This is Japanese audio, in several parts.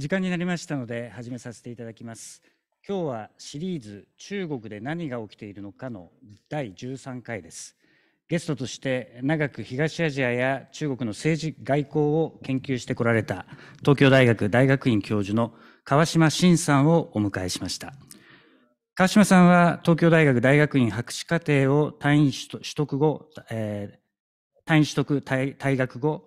時間になりましたので始めさせていただきます今日はシリーズ中国で何が起きているのかの第13回ですゲストとして長く東アジアや中国の政治外交を研究してこられた東京大学大学院教授の川島晋さんをお迎えしました川島さんは東京大学大学院博士課程を単位取得後、えー、単位取得退学後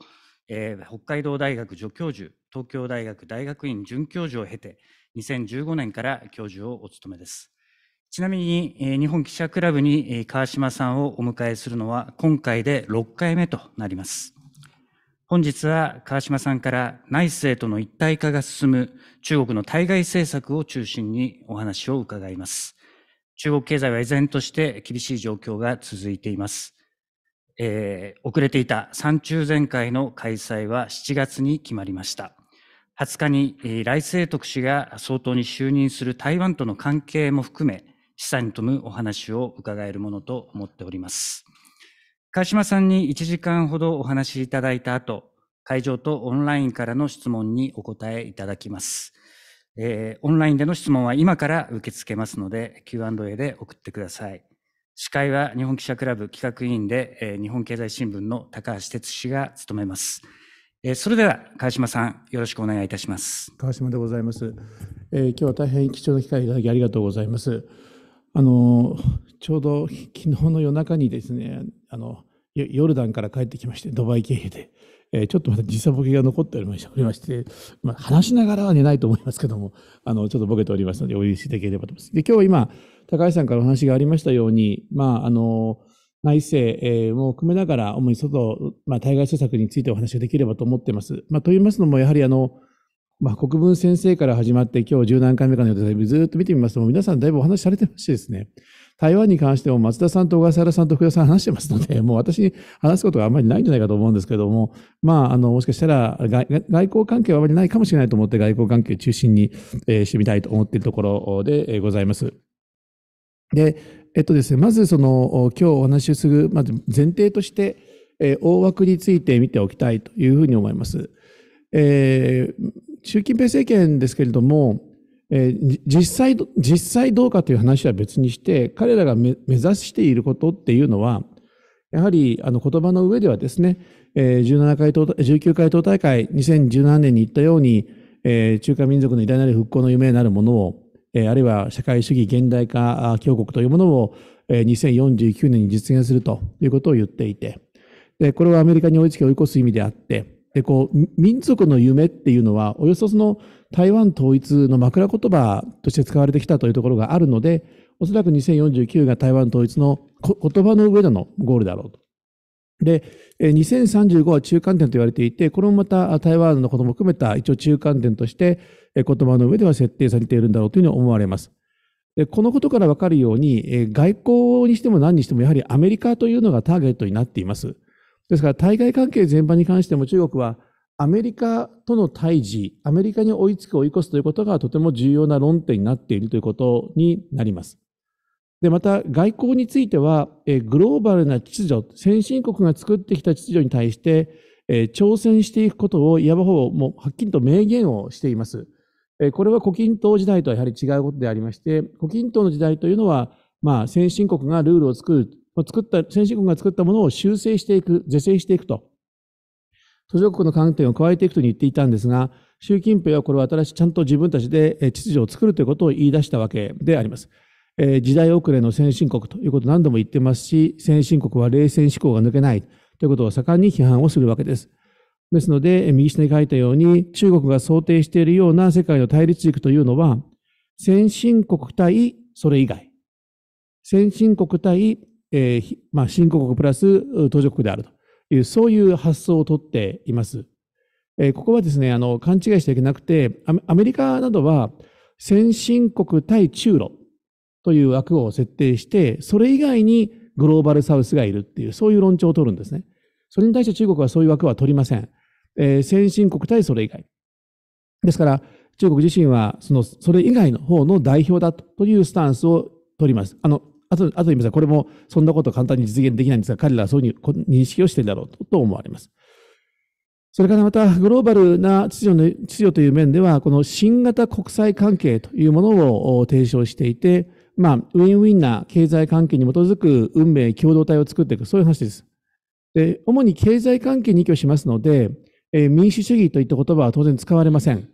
えー、北海道大学助教授、東京大学大学院准教授を経て、2015年から教授をお務めです。ちなみに、えー、日本記者クラブに、えー、川島さんをお迎えするのは、今回で6回目となります。本日は川島さんから内政との一体化が進む中国の対外政策を中心にお話を伺います。中国経済は依然として厳しい状況が続いています。えー、遅れていた山中全会の開催は7月に決まりました。20日に、えー、来生。徳氏が総統に就任する台湾との関係も含め、資産に富むお話を伺えるものと思っております。川島さんに1時間ほどお話しいただいた後、会場とオンラインからの質問にお答えいただきます。えー、オンラインでの質問は今から受け付けますので、Q&A で送ってください。司会は日本記者クラブ企画委員で、えー、日本経済新聞の高橋哲氏が務めます。えー、それでは川島さん、よろしくお願いいたします。川島でございます。えー、今日は大変貴重な機会いただきありがとうございます。あのちょうど昨日の夜中にですね、あのヨルダンから帰ってきまして、ドバイ経由で。えちょっとまた時差ボケが残っておりまして、まあ、話しながらは寝ないと思いますけども、あの、ちょっとボケておりますので、お許しいただければと思います。で、今日今、高橋さんからお話がありましたように、まあ、あの、内政も含めながら、主に外、まあ、対外政策についてお話ができればと思っています。まあ、と言いますのも、やはりあの、まあ、国分先生から始まって、今日十何回目かの予定でずっと見てみますと、皆さんだいぶお話しされてましてですね、台湾に関しても松田さんと小笠原さんと福田さん話してますので、もう私に話すことがあまりないんじゃないかと思うんですけども、まあ、あの、もしかしたら外交関係はあまりないかもしれないと思って、外交関係中心に、えー、してみたいと思っているところでございます。で、えっとですね、まずその、今日お話しする、まず前提として、えー、大枠について見ておきたいというふうに思います。えー、習近平政権ですけれども、えー、実際、実際どうかという話は別にして、彼らが目指していることっていうのは、やはりあの言葉の上ではですね、えー、17回19回党大会、2017年に言ったように、えー、中華民族の偉大なる復興の夢なるものを、えー、あるいは社会主義現代化強国というものを、えー、2049年に実現するということを言っていて、でこれはアメリカに追いつき追い越す意味であって、でこう民族の夢っていうのは、およそその台湾統一の枕言葉として使われてきたというところがあるので、おそらく2049が台湾統一の言葉の上でのゴールだろうと。で、2035は中間点と言われていて、これもまた台湾のことも含めた一応中間点として言葉の上では設定されているんだろうというふうに思われます。でこのことからわかるように、外交にしても何にしてもやはりアメリカというのがターゲットになっています。ですから対外関係全般に関しても中国はアメリカとの対峙、アメリカに追いつく、追い越すということがとても重要な論点になっているということになります。で、また外交については、えグローバルな秩序、先進国が作ってきた秩序に対して、え挑戦していくことを、いわばほぼもうはっきりと明言をしています。えこれは胡錦涛時代とはやはり違うことでありまして、胡錦涛の時代というのは、まあ、先進国がルールを作る、作った、先進国が作ったものを修正していく、是正していくと。途上国の観点を加えていくと言っていたんですが、習近平はこれは新しい、ちゃんと自分たちで秩序を作るということを言い出したわけであります。えー、時代遅れの先進国ということを何度も言ってますし、先進国は冷戦思考が抜けないということを盛んに批判をするわけです。ですので、右下に書いたように、中国が想定しているような世界の対立軸というのは、先進国対それ以外。先進国対、えー、まあ、新興国プラス途上国であると。いうそういう発想をとっています。えー、ここはですねあの勘違いしちゃいけなくてアメリカなどは先進国対中ロという枠を設定してそれ以外にグローバルサウスがいるっていうそういう論調を取るんですね。それに対して中国はそういう枠は取りません。えー、先進国対それ以外。ですから中国自身はそのそれ以外の方の代表だというスタンスを取ります。あのあと、あと今さん、これもそんなこと簡単に実現できないんですが、彼らはそういう認識をしているだろうと思われます。それからまた、グローバルな秩序の秩序という面では、この新型国際関係というものを提唱していて、まあ、ウィンウィンな経済関係に基づく運命共同体を作っていく、そういう話です。で主に経済関係に依拠しますので、えー、民主主義といった言葉は当然使われません。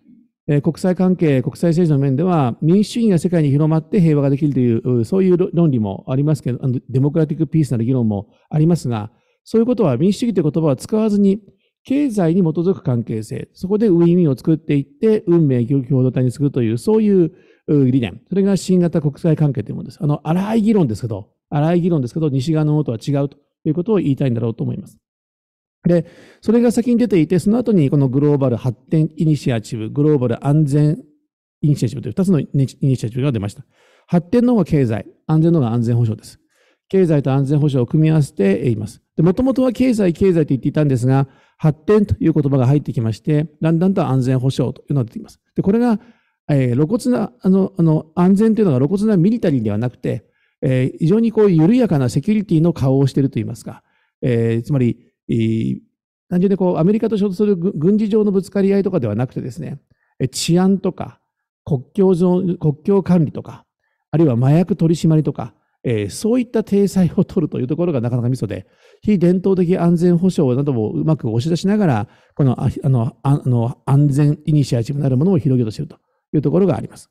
え国際関係、国際政治の面では、民主主義が世界に広まって平和ができるという、そういう論理もありますけど、デモクラティック・ピースなる議論もありますが、そういうことは民主主義という言葉は使わずに、経済に基づく関係性、そこでウィンウィンを作っていって、運命、共同体にするという、そういう理念。それが新型国際関係というものです。あの、荒い議論ですけど、荒い議論ですけど、西側のものとは違うということを言いたいんだろうと思います。で、それが先に出ていて、その後にこのグローバル発展イニシアチブ、グローバル安全イニシアチブという2つのイニシアチブが出ました。発展の方が経済、安全の方が安全保障です。経済と安全保障を組み合わせています。で、もともとは経済、経済と言っていたんですが、発展という言葉が入ってきまして、だんだんと安全保障というのが出てきます。で、これが、えー、露骨な、あの、あの、安全というのが露骨なミリタリーではなくて、えー、非常にこう緩やかなセキュリティの顔をしていると言いますか、えー、つまり、単純にこうアメリカと衝突する軍事上のぶつかり合いとかではなくてですね、治安とか国境上国境管理とか、あるいは麻薬取り締まりとか、えー、そういった体裁を取るというところがなかなかミソで、非伝統的安全保障などもうまく押し出しながら、このあのあの安全イニシアチブなるものを広げようとしているというところがあります。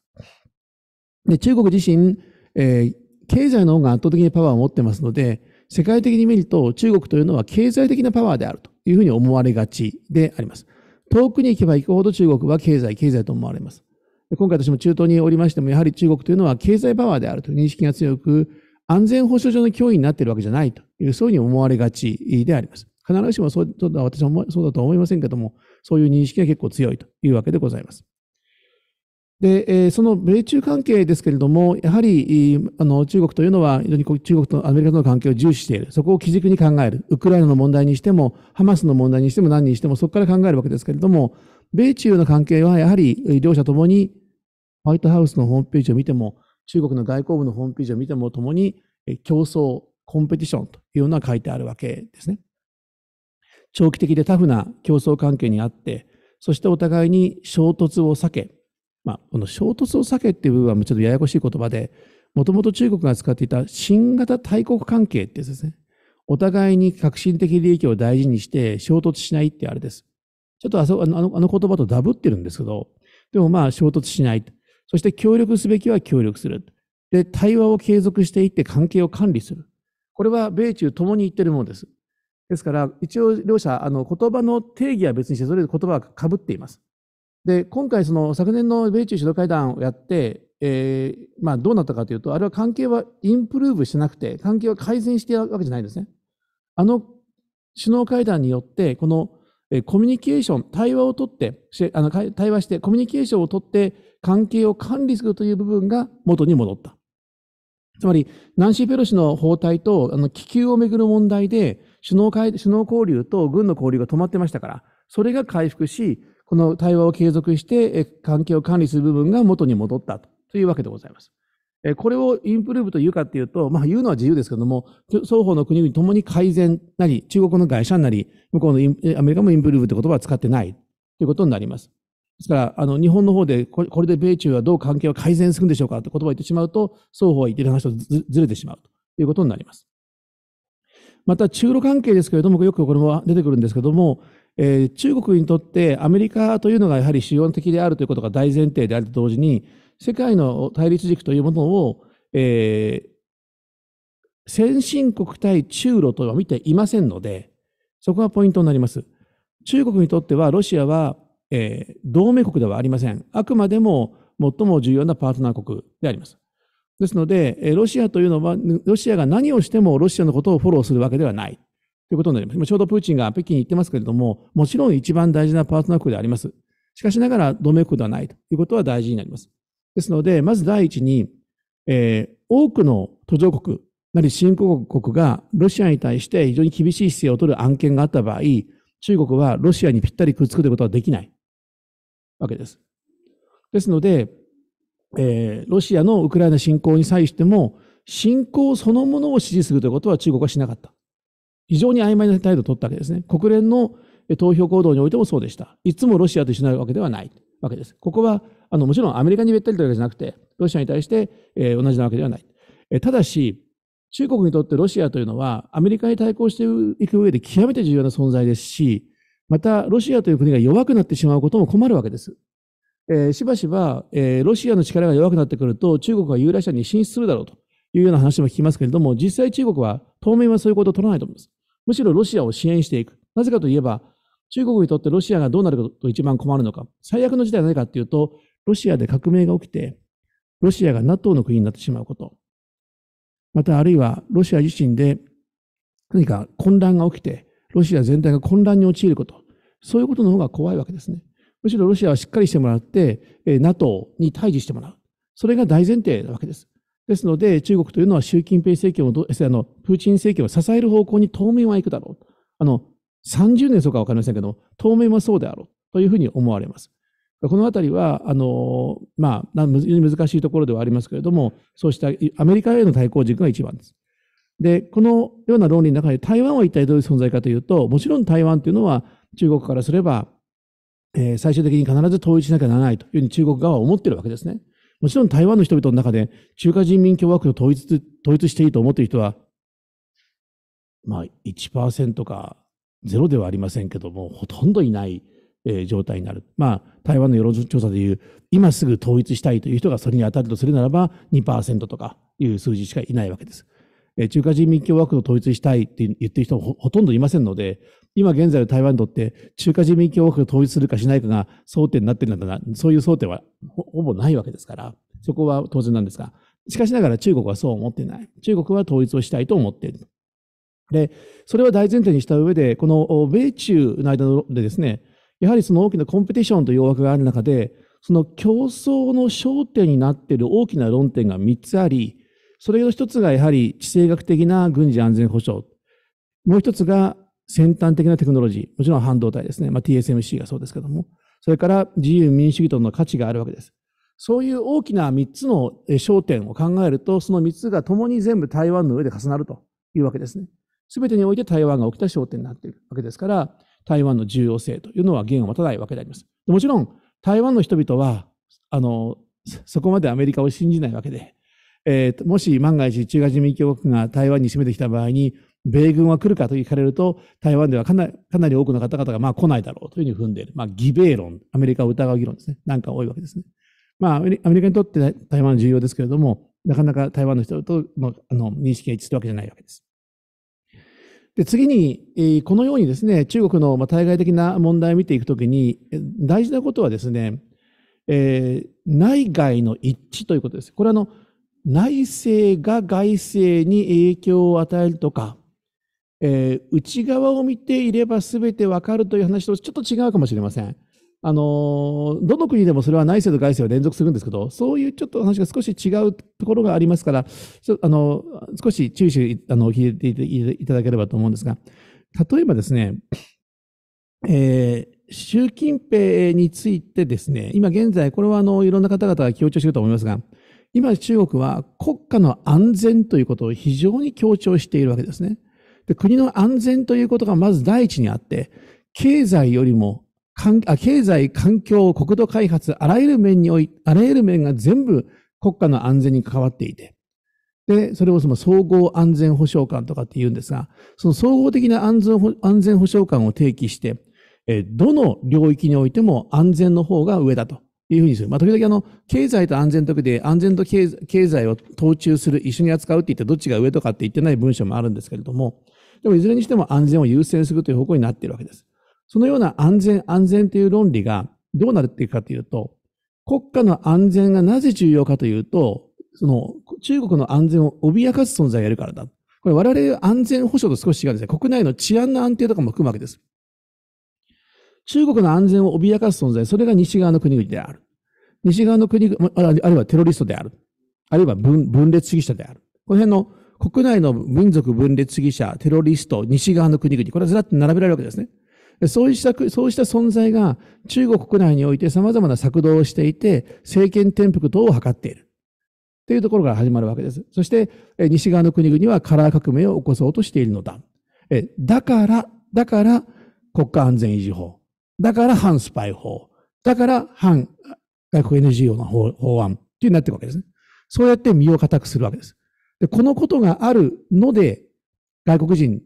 で中国自身、えー、経済の方が圧倒的にパワーを持ってますので、世界的に見ると中国というのは経済的なパワーであるというふうに思われがちであります。遠くに行けば行くほど中国は経済、経済と思われます。今回私も中東におりましても、やはり中国というのは経済パワーであるという認識が強く、安全保障上の脅威になっているわけじゃないという、そういうふうに思われがちであります。必ずしもそうだ私はそうだとは思いませんけども、そういう認識が結構強いというわけでございます。で、えその米中関係ですけれども、やはりあの中国というのは、非常に中国とアメリカとの関係を重視している、そこを基軸に考える、ウクライナの問題にしても、ハマスの問題にしても、何にしても、そこから考えるわけですけれども、米中の関係はやはり両者ともに、ホワイトハウスのホームページを見ても、中国の外交部のホームページを見ても、ともに競争、コンペティションというのは書いてあるわけですね。長期的でタフな競争関係にあって、そしてお互いに衝突を避け、まあ、この衝突を避けっていう部分はちょっとややこしい言葉で、もともと中国が使っていた新型大国関係ってやつですね。お互いに革新的利益を大事にして衝突しないってあれです。ちょっとあそあのあの言葉とダブってるんですけど、でもまあ衝突しない。そして協力すべきは協力する。で、対話を継続していって関係を管理する。これは米中共に言ってるものです。ですから、一応両者、あの言葉の定義は別にして、それぞれ言葉はかぶっています。で今回、昨年の米中首脳会談をやって、えーまあ、どうなったかというと、あれは関係はインプルーブしてなくて、関係は改善しているわけじゃないんですね。あの首脳会談によって、このコミュニケーション、対話を取って、あの対話して、コミュニケーションを取って、関係を管理するという部分が元に戻った。つまり、ナンシー・ペロシの包帯とあの気球をめぐる問題で首脳会、首脳交流と軍の交流が止まってましたから、それが回復し、この対話を継続して、関係を管理する部分が元に戻ったというわけでございます。これをインプルーブというかっていうと、まあ言うのは自由ですけども、双方の国々ともに改善なり、中国の会社なり、向こうのアメリカもインプルーブって言葉は使ってないということになります。ですから、あの、日本の方でこ、これで米中はどう関係を改善するんでしょうかって言葉を言ってしまうと、双方は言ってる話とずれてしまうということになります。また、中ロ関係ですけれども、よくこれも出てくるんですけども、えー、中国にとってアメリカというのがやはり資本的であるということが大前提であると同時に、世界の対立軸というものを、えー、先進国対中ロとは見ていませんので、そこがポイントになります。中国にとってはロシアは、えー、同盟国ではありません。あくまでも最も重要なパートナー国であります。ですので、ロシアというのは、ロシアが何をしてもロシアのことをフォローするわけではない。ということになります。ちょうどプーチンが北京に行ってますけれども、もちろん一番大事なパートナー国であります。しかしながら同盟国ではないということは大事になります。ですので、まず第一に、えー、多くの途上国なり新興国がロシアに対して非常に厳しい姿勢を取る案件があった場合、中国はロシアにぴったりくっつくということはできないわけです。ですので、えー、ロシアのウクライナ侵攻に際しても、侵攻そのものを支持するということは中国はしなかった。非常に曖昧な態度を取ったわけですね。国連の投票行動においてもそうでした。いつもロシアと一緒になるわけではないわけです。ここはあのもちろんアメリカにべったりというわけじゃなくて、ロシアに対して、えー、同じなわけではない。えただし、中国にとってロシアというのは、アメリカに対抗していく上で極めて重要な存在ですし、また、ロシアという国が弱くなってしまうことも困るわけです。えー、しばしば、えー、ロシアの力が弱くなってくると、中国はユーラシアに進出するだろうというような話も聞きますけれども、実際中国は当面はそういうことを取らないと思います。むしろロシアを支援していく。なぜかといえば、中国にとってロシアがどうなるかと一番困るのか。最悪の事態は何かっていうと、ロシアで革命が起きて、ロシアが NATO の国になってしまうこと。またあるいは、ロシア自身で何か混乱が起きて、ロシア全体が混乱に陥ること。そういうことの方が怖いわけですね。むしろロシアはしっかりしてもらって、NATO に対峙してもらう。それが大前提なわけです。ですので、中国というのは習近平政権をど、あの、プーチン政権を支える方向に当面は行くだろう。あの、30年そうかわかりませんけど、当面はそうであろうというふうに思われます。このあたりは、あの、まあ、難しいところではありますけれども、そうしたアメリカへの対抗軸が一番です。で、このような論理の中で台湾は一体どういう存在かというと、もちろん台湾というのは中国からすれば、えー、最終的に必ず統一しなきゃならないというふうに中国側は思っているわけですね。もちろん台湾の人々の中で中華人民共和国を統一統一していいと思っている人は、まあ1%かゼロではありませんけども、ほとんどいない、え状態になる。まあ台湾の世論調査でいう、今すぐ統一したいという人がそれに当たるとするならば2%とかいう数字しかいないわけです。中華人民共和国を統一したいって言ってる人もほとんどいませんので、今現在の台湾にとって中華人民共和国を統一するかしないかが争点になっているんだな、そういう争点はほぼないわけですから、そこは当然なんですが、しかしながら中国はそう思っていない。中国は統一をしたいと思っている。で、それを大前提にした上で、この米中の間でですね、やはりその大きなコンペティションという枠がある中で、その競争の焦点になっている大きな論点が3つあり、それの1つがやはり地政学的な軍事安全保障。もう1つが先端的なテクノロジー、もちろん半導体ですね。まあ、TSMC がそうですけども、それから自由民主主義との価値があるわけです。そういう大きな3つの焦点を考えると、その3つが共に全部台湾の上で重なるというわけですね。すべてにおいて台湾が起きた焦点になっているわけですから、台湾の重要性というのは言を持たないわけであります。もちろん、台湾の人々は、あの、そこまでアメリカを信じないわけで、えー、もし万が一中華人民共和国が台湾に攻めてきた場合に、米軍は来るかと聞かれると、台湾ではかなり多くの方々がまあ来ないだろうというふうに踏んでいる。まあ、義米論、アメリカを疑う議論ですね。なんか多いわけですね。まあ、アメリカにとって台湾は重要ですけれども、なかなか台湾の人とのあの認識が一致するわけじゃないわけです。で次に、このようにですね、中国のまあ対外的な問題を見ていくときに、大事なことはですね、えー、内外の一致ということです。これはあの内政が外政に影響を与えるとか、えー、内側を見ていれば全てわかるという話とちょっと違うかもしれません。あのー、どの国でもそれは内政と外政は連続するんですけど、そういうちょっと話が少し違うところがありますから、ちょあのー、少し注意してあの聞いていただければと思うんですが、例えばですね、えー、習近平についてですね、今現在、これはあのいろんな方々が強調していると思いますが、今中国は国家の安全ということを非常に強調しているわけですね。で国の安全ということがまず第一にあって、経済よりも、あ経済、環境、国土開発、あらゆる面におい、あらゆる面が全部国家の安全に関わっていて、で、それをその総合安全保障官とかって言うんですが、その総合的な安全安全保障官を提起して、えどの領域においても安全の方が上だというふうにする。まあ、時々あの、経済と安全とで、安全と経済を統中する、一緒に扱うって言って、どっちが上とかって言ってない文章もあるんですけれども、でもいずれにしても安全を優先するという方向になっているわけです。そのような安全、安全という論理がどうなっていくかというと、国家の安全がなぜ重要かというと、その中国の安全を脅かす存在がいるからだ。これ我々安全保障と少し違うんですね。国内の治安の安定とかも含むわけです。中国の安全を脅かす存在、それが西側の国々である。西側の国、あるいはテロリストである。あるいは分分裂主義者である。この辺の国内の民族分裂主義者、テロリスト、西側の国々、これはずらっと並べられるわけですね。そうした、そうした存在が中国国内において様々な策動をしていて、政権転覆等を図っている。というところから始まるわけです。そして、西側の国々はカラー革命を起こそうとしているのだ。だから、だから国家安全維持法。だから反スパイ法。だから反外国 NGO の法案ってなっていくわけですね。そうやって身を固くするわけです。で、このことがあるので、外国人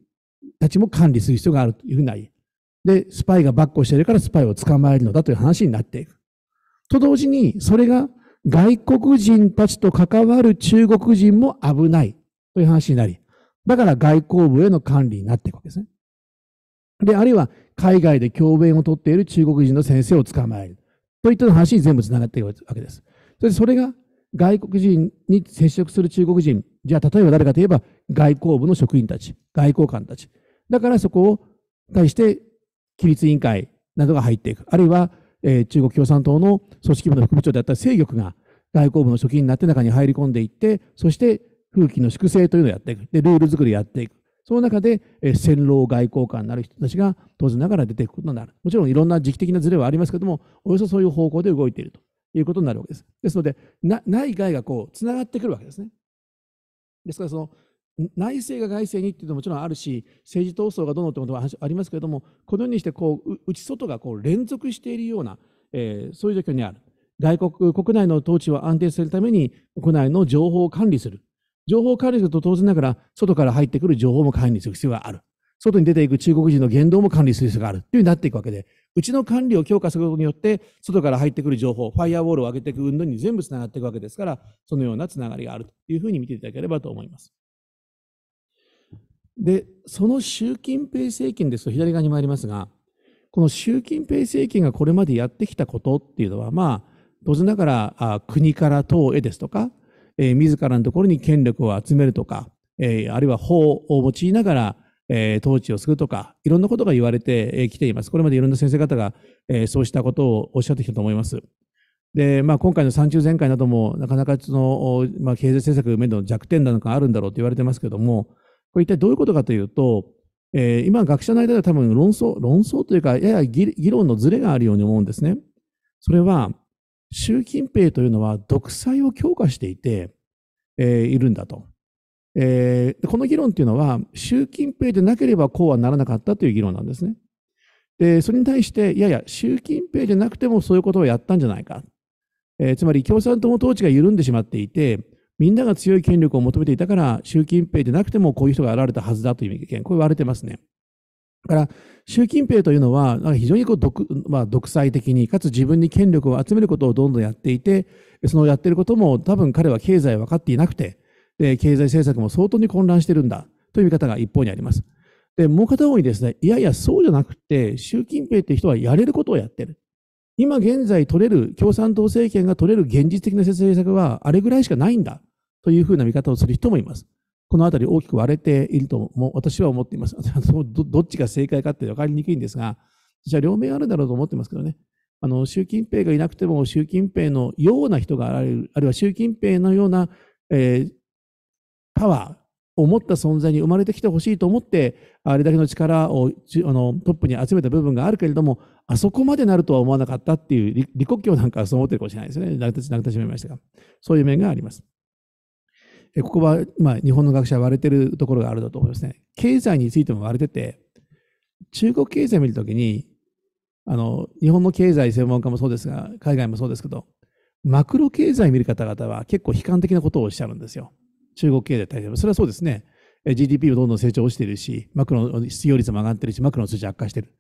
たちも管理する必要があるというふうになり、で、スパイがバックをしているからスパイを捕まえるのだという話になっていく。と同時に、それが外国人たちと関わる中国人も危ないという話になり、だから外交部への管理になっていくわけですね。で、あるいは海外で教鞭をとっている中国人の先生を捕まえる。といった話に全部つながっているわけです。それでそれが外国人に接触する中国人じゃあ、例えば誰かといえば、外交部の職員たち、外交官たち。だからそこを対して、規律委員会などが入っていく。あるいは、えー、中国共産党の組織部の副部長であった政局が、外交部の職員になって中に入り込んでいって、そして風紀の粛清というのをやっていく。で、ルール作りをやっていく。その中で、えー、戦狼外交官になる人たちが当然ながら出ていくことになる。もちろんいろんな時期的なズレはありますけども、およそそういう方向で動いているということになるわけです。ですので、内外がこう、つながってくるわけですね。ですからその内政が外政にっていうのももちろんあるし政治闘争がどうのってことはありますけれどもこのようにしてこう内外がこう連続しているような、えー、そういう状況にある外国国内の統治を安定するために国内の情報を管理する情報を管理すると当然ながら外から入ってくる情報も管理する必要がある外に出ていく中国人の言動も管理する必要があるというふうになっていくわけでうちの管理を強化することによって、外から入ってくる情報、ファイアウォールを上げていく運動に全部つながっていくわけですから、そのようなつながりがあるというふうに見ていただければと思います。で、その習近平政権ですと、左側に参りますが、この習近平政権がこれまでやってきたことっていうのは、まあ、当然ながら国から党へですとか、えー、自らのところに権力を集めるとか、えー、あるいは法を用いながらえ統治をするとか、いろんなことが言われてきています。これまでいろんな先生方が、えそうしたことをおっしゃってきたと思います。で、まあ、今回の三中全会なども、なかなかその、まあ、経済政策面での弱点なのかあるんだろうと言われてますけども、これ一体どういうことかというと、えー、今、学者の間では多分論争、論争というか、やや議論のズレがあるように思うんですね。それは、習近平というのは独裁を強化していて、えー、いるんだと。えー、この議論というのは、習近平でなければこうはならなかったという議論なんですね。で、それに対して、いやいや、習近平でなくてもそういうことをやったんじゃないか。えー、つまり共産党の統治が緩んでしまっていて、みんなが強い権力を求めていたから、習近平でなくてもこういう人が現れたはずだという意見、これ言われてますね。だから、習近平というのは、非常にこう独,、まあ、独裁的に、かつ自分に権力を集めることをどんどんやっていて、そのやってることも多分彼は経済分かっていなくて、で経済政策も相当に混乱してるんだという見方が一方にあります。で、もう片方にですね、いやいや、そうじゃなくて、習近平って人はやれることをやってる。今現在取れる、共産党政権が取れる現実的な政策は、あれぐらいしかないんだというふうな見方をする人もいます。このあたり大きく割れているとも私は思っています。ど どっちが正解かって分かりにくいんですが、じゃあ両面あるだろうと思ってますけどね。あの、習近平がいなくても、習近平のような人が現れる、あるいは習近平のような、えー、パワーを持った存在に生まれてきてほしいと思って、あれだけの力をあのトップに集めた部分があるけれども、あそこまでなるとは思わなかったっていう、利克教なんかはそう思ってるかもしれないですね。成くなってしまいましたが。そういう面があります。ここは、まあ、日本の学者は割れてるところがあるだと思いますね。経済についても割れてて、中国経済を見るときに、あの、日本の経済専門家もそうですが、海外もそうですけど、マクロ経済見る方々は結構悲観的なことをおっしゃるんですよ。中国経済大変。それはそうですね。GDP もどんどん成長しているし、マクロの失業率も上がってるし、マクロの数字悪化してる。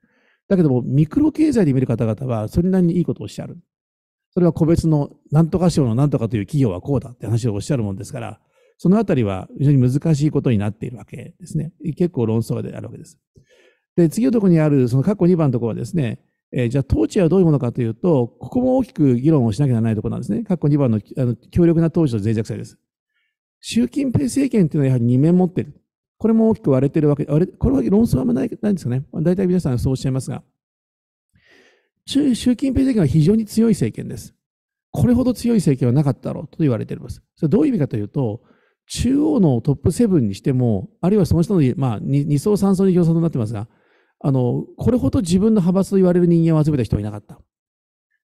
だけども、ミクロ経済で見る方々は、それなりにいいことをおっしゃる。それは個別のなんとか省のなんとかという企業はこうだって話をおっしゃるもんですから、そのあたりは非常に難しいことになっているわけですね。結構論争であるわけです。で、次のところにある、その過去2番のところはですね、えー、じゃあ統治はどういうものかというと、ここも大きく議論をしなきゃならないところなんですね。過去2番のあの強力な統治と脆弱性です。習近平政権というのはやはり二面持っている。これも大きく割れているわけで、これは論争はあんまないないんですよね。大体皆さんそうおっしゃいますが。中習近平政権は非常に強い政権です。これほど強い政権はなかったろうと言われています。それどういう意味かというと、中央のトップセブンにしても、あるいはその人の、まあ、二層三層に共産となってますが、あの、これほど自分の派閥と言われる人間を集めた人はいなかった。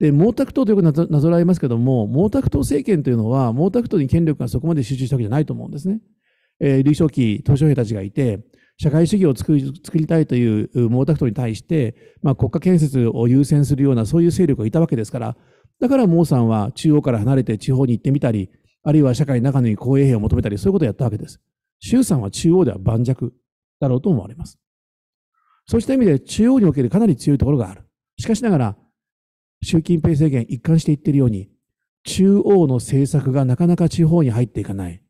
で毛沢東とよくなぞらえますけども毛沢東政権というのは毛沢東に権力がそこまで集中したわけじゃないと思うんですね。えー、李承輝、鄧小平たちがいて社会主義を作り作りたいという毛沢東に対して、まあ、国家建設を優先するようなそういう勢力がいたわけですからだから毛さんは中央から離れて地方に行ってみたりあるいは社会の中に公衛兵を求めたりそういうことをやったわけです。衆さんは中央では盤石だろうと思われます。そうした意味で中央におけるかなり強いところがある。しかしながら習近平政権一貫して言ってるように、中央の政策がなかなか地方に入っていかない。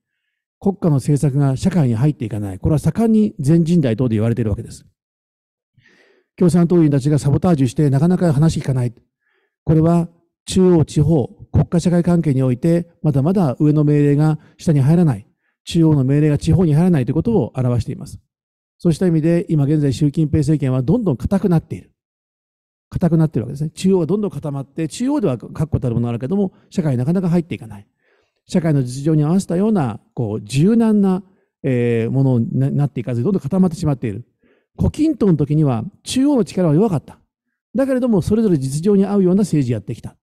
国家の政策が社会に入っていかない。これは盛んに全人代等で言われているわけです。共産党員たちがサボタージュしてなかなか話聞かない。これは中央、地方、国家社会関係において、まだまだ上の命令が下に入らない。中央の命令が地方に入らないということを表しています。そうした意味で、今現在習近平政権はどんどん硬くなっている。硬くなってるわけですね。中央はどんどん固まって、中央では確固たるものがあるけども、社会になかなか入っていかない。社会の実情に合わせたような、こう、柔軟な、えー、ものになっていかず、どんどん固まってしまっている。胡錦涛の時には、中央の力は弱かった。だけれども、それぞれ実情に合うような政治やってきた。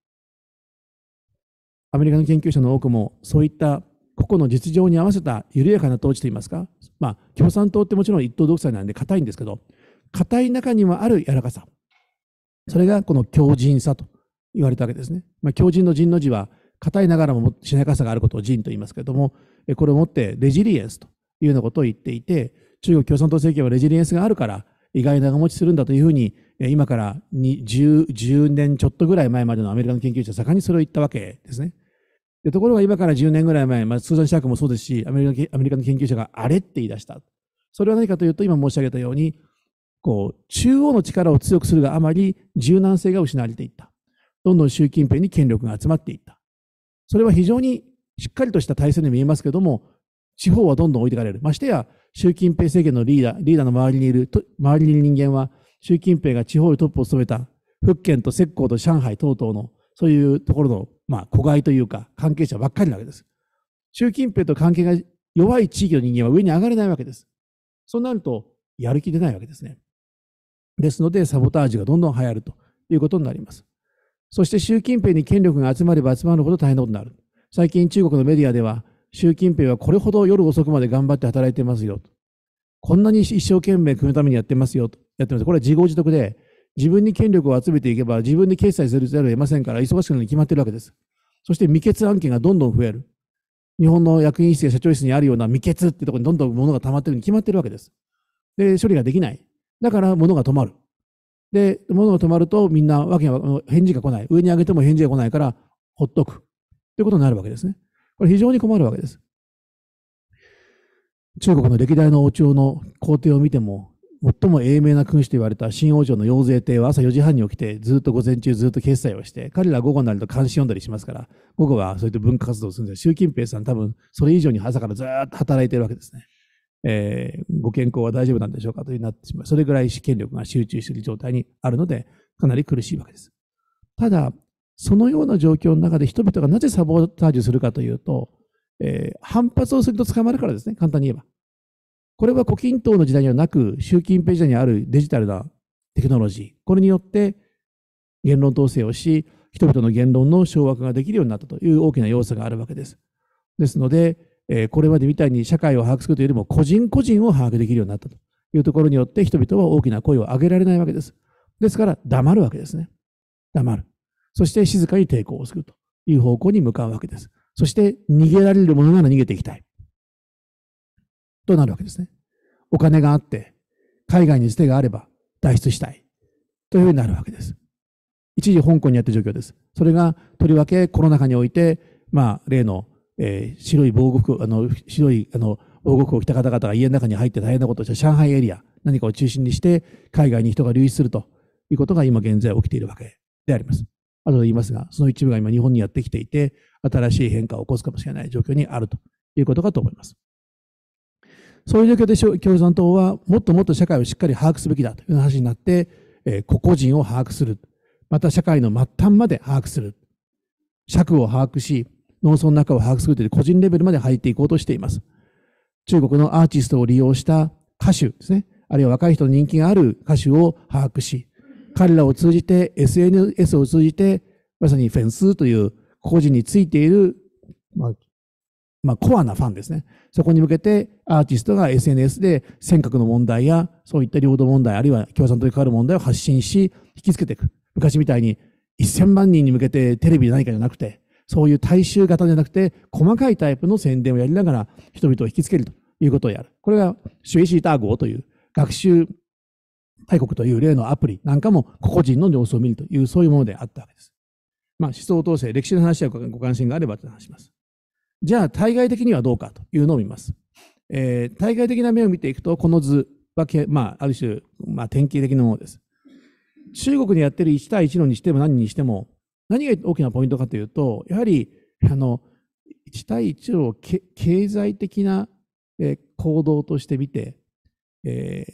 アメリカの研究者の多くも、そういった個々の実情に合わせた緩やかな統治といいますか、まあ、共産党ってもちろん一党独裁なんで硬いんですけど、硬い中にはある柔らかさ。それがこの強靭さと言われたわけですね。まあ、強靭の陣の字は、硬いながらもしなやかさがあることを人と言いますけれども、これをもってレジリエンスというようなことを言っていて、中国共産党政権はレジリエンスがあるから、意外長持ちするんだというふうに、今から 10, 10年ちょっとぐらい前までのアメリカの研究者は盛んにそれを言ったわけですね。ところが今から10年ぐらい前、まあ、スーザン・シャークもそうですしアメリカの研究者があれって言い出した。それは何かというと、今申し上げたように、こう、中央の力を強くするがあまり柔軟性が失われていった。どんどん習近平に権力が集まっていった。それは非常にしっかりとした体制に見えますけども、地方はどんどん置いていかれる。ましてや、習近平政権のリーダー、リーダーの周りにいる、周りにいる人間は、習近平が地方でトップを務めた、福建と浙江と上海等々の、そういうところの、まあ、子外というか、関係者ばっかりなわけです。習近平と関係が弱い地域の人間は上に上がれないわけです。そうなると、やる気出ないわけですね。ですので、サボタージュがどんどん流行るということになります。そして習近平に権力が集まれば集まるほど大変なことになる。最近中国のメディアでは、習近平はこれほど夜遅くまで頑張って働いてますよと。こんなに一生懸命組むためにやってますよと。やってます。これは自業自得で、自分に権力を集めていけば自分で決済せるざるを得ませんから忙しくなるに決まってるわけです。そして未決案件がどんどん増える。日本の役員室や社長室にあるような未決ってところにどんどん物が溜まってるに決まってるわけです。で、処理ができない。だから物が止まる。で、物が止まるとみんなわけが返事が来ない。上に上げても返事が来ないからほっとく。ということになるわけですね。これ非常に困るわけです。中国の歴代の王朝の皇帝を見ても、最も英明な君主と言われた新王朝の養成帝は朝4時半に起きて、ずっと午前中ずっと決済をして、彼ら午後になると監視読んだりしますから、午後はそういった文化活動をするんです習近平さん多分それ以上に朝からずっと働いてるわけですね。えー、ご健康は大丈夫なんでしょうかとなってしまう。それぐらい権力が集中している状態にあるので、かなり苦しいわけです。ただ、そのような状況の中で人々がなぜサボタージュするかというと、えー、反発をすると捕まるからですね、簡単に言えば。これは胡錦涛の時代にはなく、習近平時代にあるデジタルなテクノロジー、これによって言論統制をし、人々の言論の掌握ができるようになったという大きな要素があるわけです。ですので、えー、これまでみたいに社会を把握するというよりも個人個人を把握できるようになったというところによって人々は大きな声を上げられないわけです。ですから黙るわけですね。黙る。そして静かに抵抗をするという方向に向かうわけです。そして逃げられるものなら逃げていきたい。となるわけですね。お金があって、海外に捨てがあれば脱出したい。というふうになるわけです。一時香港にあった状況です。それがとりわけコロナ禍において、まあ例のえー、白い防護服、あの、白い、あの、防護服を着た方々が家の中に入って大変なことをした上海エリア、何かを中心にして、海外に人が流出するということが今現在起きているわけであります。後で言いますが、その一部が今日本にやってきていて、新しい変化を起こすかもしれない状況にあるということかと思います。そういう状況で共産党は、もっともっと社会をしっかり把握すべきだという話になって、えー、個々人を把握する。また社会の末端まで把握する。尺を把握し、農村の中を把握するという個人レベルまで入っていこうとしています。中国のアーティストを利用した歌手ですね。あるいは若い人の人気がある歌手を把握し、彼らを通じて、SNS を通じて、まさにフェンスという個人についている、まあ、まあ、コアなファンですね。そこに向けてアーティストが SNS で尖閣の問題や、そういった領土問題、あるいは共産党に関わる問題を発信し、引きつけていく。昔みたいに1000万人に向けてテレビで何かじゃなくて、そういう大衆型じゃなくて、細かいタイプの宣伝をやりながら、人々を引きつけるということをやる。これが、シュエシーター号という学習大国という例のアプリなんかも、個々人の様子を見るという、そういうものであったわけです。まあ、思想統制、歴史の話やご関心があればと話します。じゃあ、対外的にはどうかというのを見ます。えー、対外的な目を見ていくと、この図は、まあ、ある種、まあ、典型的なものです。中国にやってる1対1のにしても何にしても、何が大きなポイントかというと、やはり、あの、1対1を経済的な、えー、行動として見て、え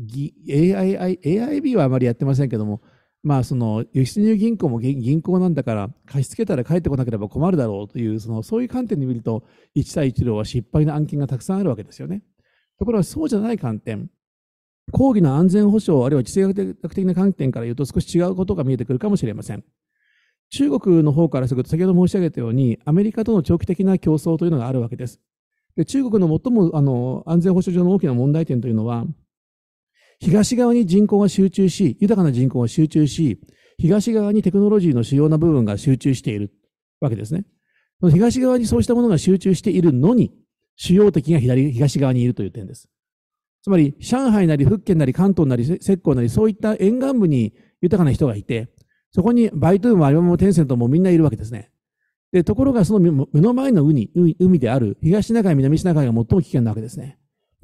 ー、AI、AIB はあまりやってませんけども、まあ、その輸出入銀行も銀行なんだから貸し付けたら返ってこなければ困るだろうというそのそういう観点で見ると1対1両は失敗の案件がたくさんあるわけですよね。ところがそうじゃない観点講義の安全保障あるいは地政学的な観点から言うと少し違うことが見えてくるかもしれません。中国の方からすると、先ほど申し上げたように、アメリカとの長期的な競争というのがあるわけです。で中国の最もあの安全保障上の大きな問題点というのは、東側に人口が集中し、豊かな人口が集中し、東側にテクノロジーの主要な部分が集中しているわけですね。東側にそうしたものが集中しているのに、主要的が左東側にいるという点です。つまり、上海なり、福建なり、関東なり、浙江なり、そういった沿岸部に豊かな人がいて、そこにバイトゥーもアリバもテンセントもみんないるわけですね。で、ところがその目の前の海海である東シナ海、南シナ海が最も危険なわけですね。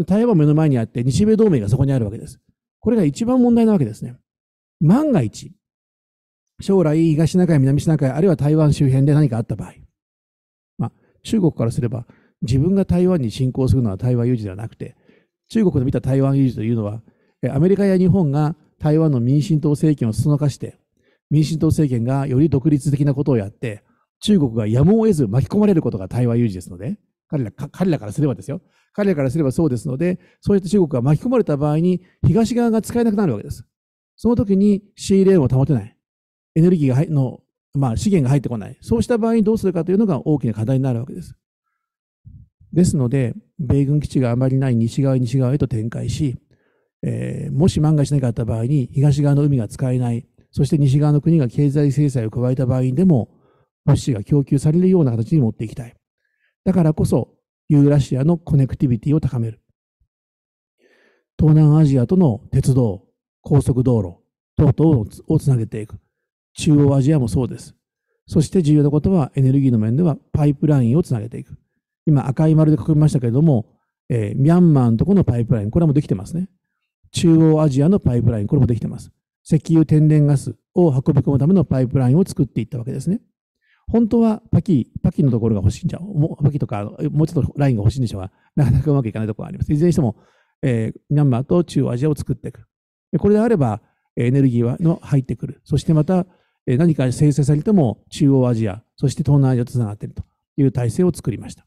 台湾目の前にあって日米同盟がそこにあるわけです。これが一番問題なわけですね。万が一、将来東シナ海、南シナ海、あるいは台湾周辺で何かあった場合、まあ、中国からすれば自分が台湾に侵攻するのは台湾有事ではなくて、中国で見た台湾有事というのは、アメリカや日本が台湾の民進党政権をそそのかして、民進党政権がより独立的なことをやって、中国がやむを得ず巻き込まれることが台湾有事ですので、彼ら彼らからすればですよ。彼らからすればそうですので、そうやって中国が巻き込まれた場合に、東側が使えなくなるわけです。その時にシーレーンを保てない。エネルギーが入の、まあ、資源が入ってこない。そうした場合にどうするかというのが大きな課題になるわけです。ですので、米軍基地があまりない西側西側へと展開し、えー、もし万が一何かあった場合に東側の海が使えないそして西側の国が経済制裁を加えた場合でも、物資が供給されるような形に持っていきたい。だからこそ、ユーラシアのコネクティビティを高める。東南アジアとの鉄道、高速道路等々をつなげていく。中央アジアもそうです。そして重要なことはエネルギーの面ではパイプラインをつなげていく。今赤い丸で囲みましたけれども、えー、ミャンマーのとこのパイプライン、これもできてますね。中央アジアのパイプライン、これもできてます。石油天然ガスを運び込むためのパイプラインを作っていったわけですね。本当はパキ、パキのところが欲しいんじゃパキとか、もうちょっとラインが欲しいんでしょうが、なかなかうまくいかないところがあります。いずれにしても、えー、ミャンマーと中央アジアを作っていく。でこれであれば、エネルギーの入ってくる。そしてまた、え何か生成されても中央アジア、そして東南アジアとつながっているという体制を作りました。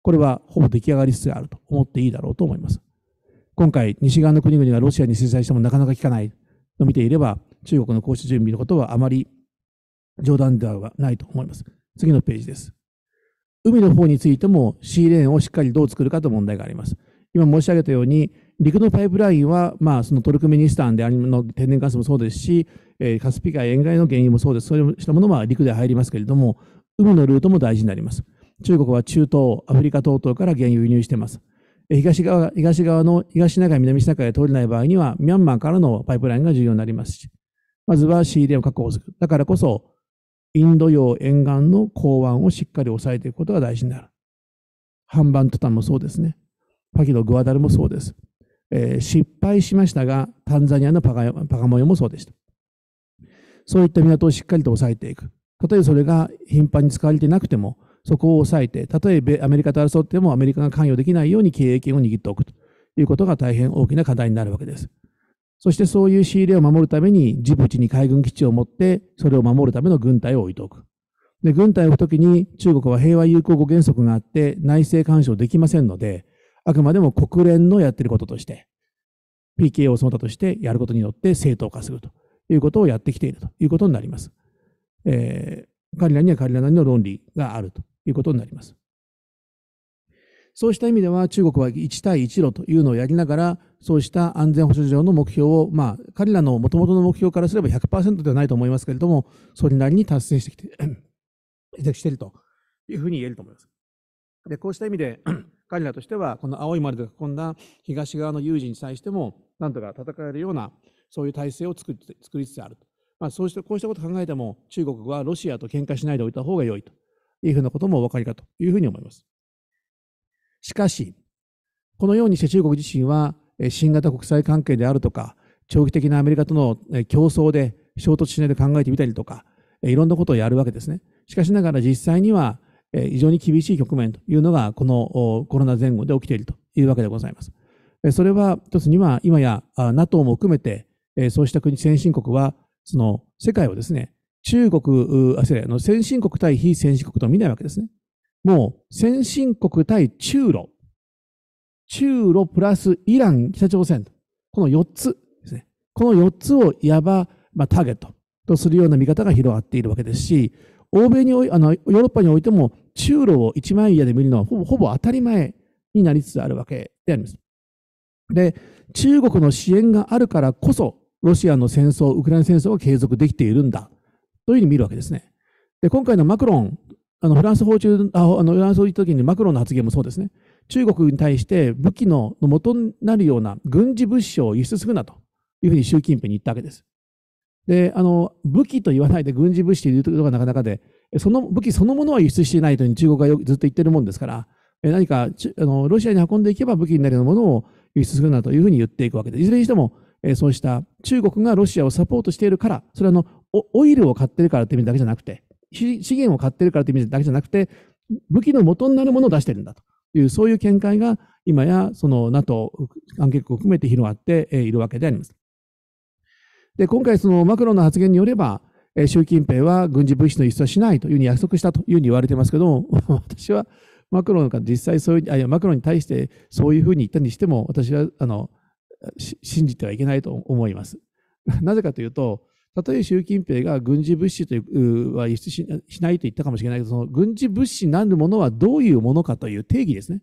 これはほぼ出来上がりつつあると思っていいだろうと思います。今回、西側の国々がロシアに制裁してもなかなか効かないと見ていれば、中国の行使準備のことはあまり冗談ではないと思います。次のページです。海の方についても、シーレーンをしっかりどう作るかと問題があります。今申し上げたように、陸のパイプラインは、まあ、そのトルクメニスタンであの天然ガスもそうですし、えカスピ海沿岸の原油もそうです。そうしたものは陸で入りますけれども、海のルートも大事になります。中国は中東、アフリカ等々から原油輸入しています。東側、東側の東シナ海、南シナ海が通れない場合には、ミャンマーからのパイプラインが重要になりますし、まずは仕入れを確保する。だからこそ、インド洋沿岸の港湾をしっかり抑えていくことが大事になる。ハンバントタンもそうですね。パキド・グアダルもそうです。えー、失敗しましたが、タンザニアのパガパカモヨもそうでした。そういった港をしっかりと抑えていく。例えばそれが頻繁に使われていなくても、そこを抑えて、たとえアメリカと争ってもアメリカが関与できないように経営権を握っておくということが大変大きな課題になるわけです。そしてそういう仕入れを守るために、ジブチに海軍基地を持って、それを守るための軍隊を置いておく。で、軍隊を置くときに、中国は平和友好語原則があって、内政干渉できませんので、あくまでも国連のやってることとして、PKO その他としてやることによって正当化するということをやってきているということになります。えー、彼らには彼らなりの論理があるということになります。そうした意味では中国は1対1路というのをやりながらそうした安全保障上の目標を、まあ、彼らのもともとの目標からすれば100%ではないと思いますけれどもそれなりに達成してきて しているというふうに言えると思います。でこうした意味で 彼らとしてはこの青い丸で囲んだ東側の有事に際してもなんとか戦えるようなそういう体制を作りつつあると、まあ、そうしてこうしたことを考えても中国はロシアと喧嘩しないでおいた方が良いというふうなこともお分かりかというふうに思います。しかし、このようにして中国自身は新型国際関係であるとか、長期的なアメリカとの競争で衝突しないで考えてみたりとか、いろんなことをやるわけですね。しかしながら実際には非常に厳しい局面というのがこのコロナ前後で起きているというわけでございます。それは一つには今や NATO も含めてそうした国先進国はその世界をですね中国、あ、あの、先進国対非先進国と見ないわけですね。もう、先進国対中ロ。中ロプラスイラン、北朝鮮。この4つですね。この4つをいわば、まあ、ターゲットとするような見方が広がっているわけですし、欧米におい、あの、ヨーロッパにおいても、中ロを一枚岩で見るのはほぼほぼ当たり前になりつつあるわけであります。で、中国の支援があるからこそ、ロシアの戦争、ウクライナ戦争が継続できているんだというふうに見るわけですね。で今回のマクロン、あのフランス訪中あ、のフランス訪行った時にマクロンの発言もそうですね。中国に対して武器の元になるような軍事物資を輸出するなというふうに習近平に言ったわけです。で、あの、武器と言わないで軍事物資ということがなかなかで、その武器そのものは輸出していないというふうに中国がずっと言ってるもんですから、何かあのロシアに運んでいけば武器になるようなものを輸出するなというふうに言っていくわけです。いずれにしても、えそうした中国がロシアをサポートしているから、それはのオイルを買ってるからって意味だけじゃなくて、資源を買ってるからって意味だけじゃなくて、武器の元になるものを出してるんだという、そういう見解が今やその NATO 関係国を含めて広がっているわけであります。で、今回そのマクロンの発言によれば、習近平は軍事物資の輸出はしないというふうに約束したというふうに言われてますけども、私はマクロンが実際そういう、あいや、マクロンに対してそういうふうに言ったにしても、私は、あの、信じてはいけないと思います。なぜかというと、たとえ習近平が軍事物資というは輸出しないと言ったかもしれないけど、その軍事物資なるものはどういうものかという定義ですね。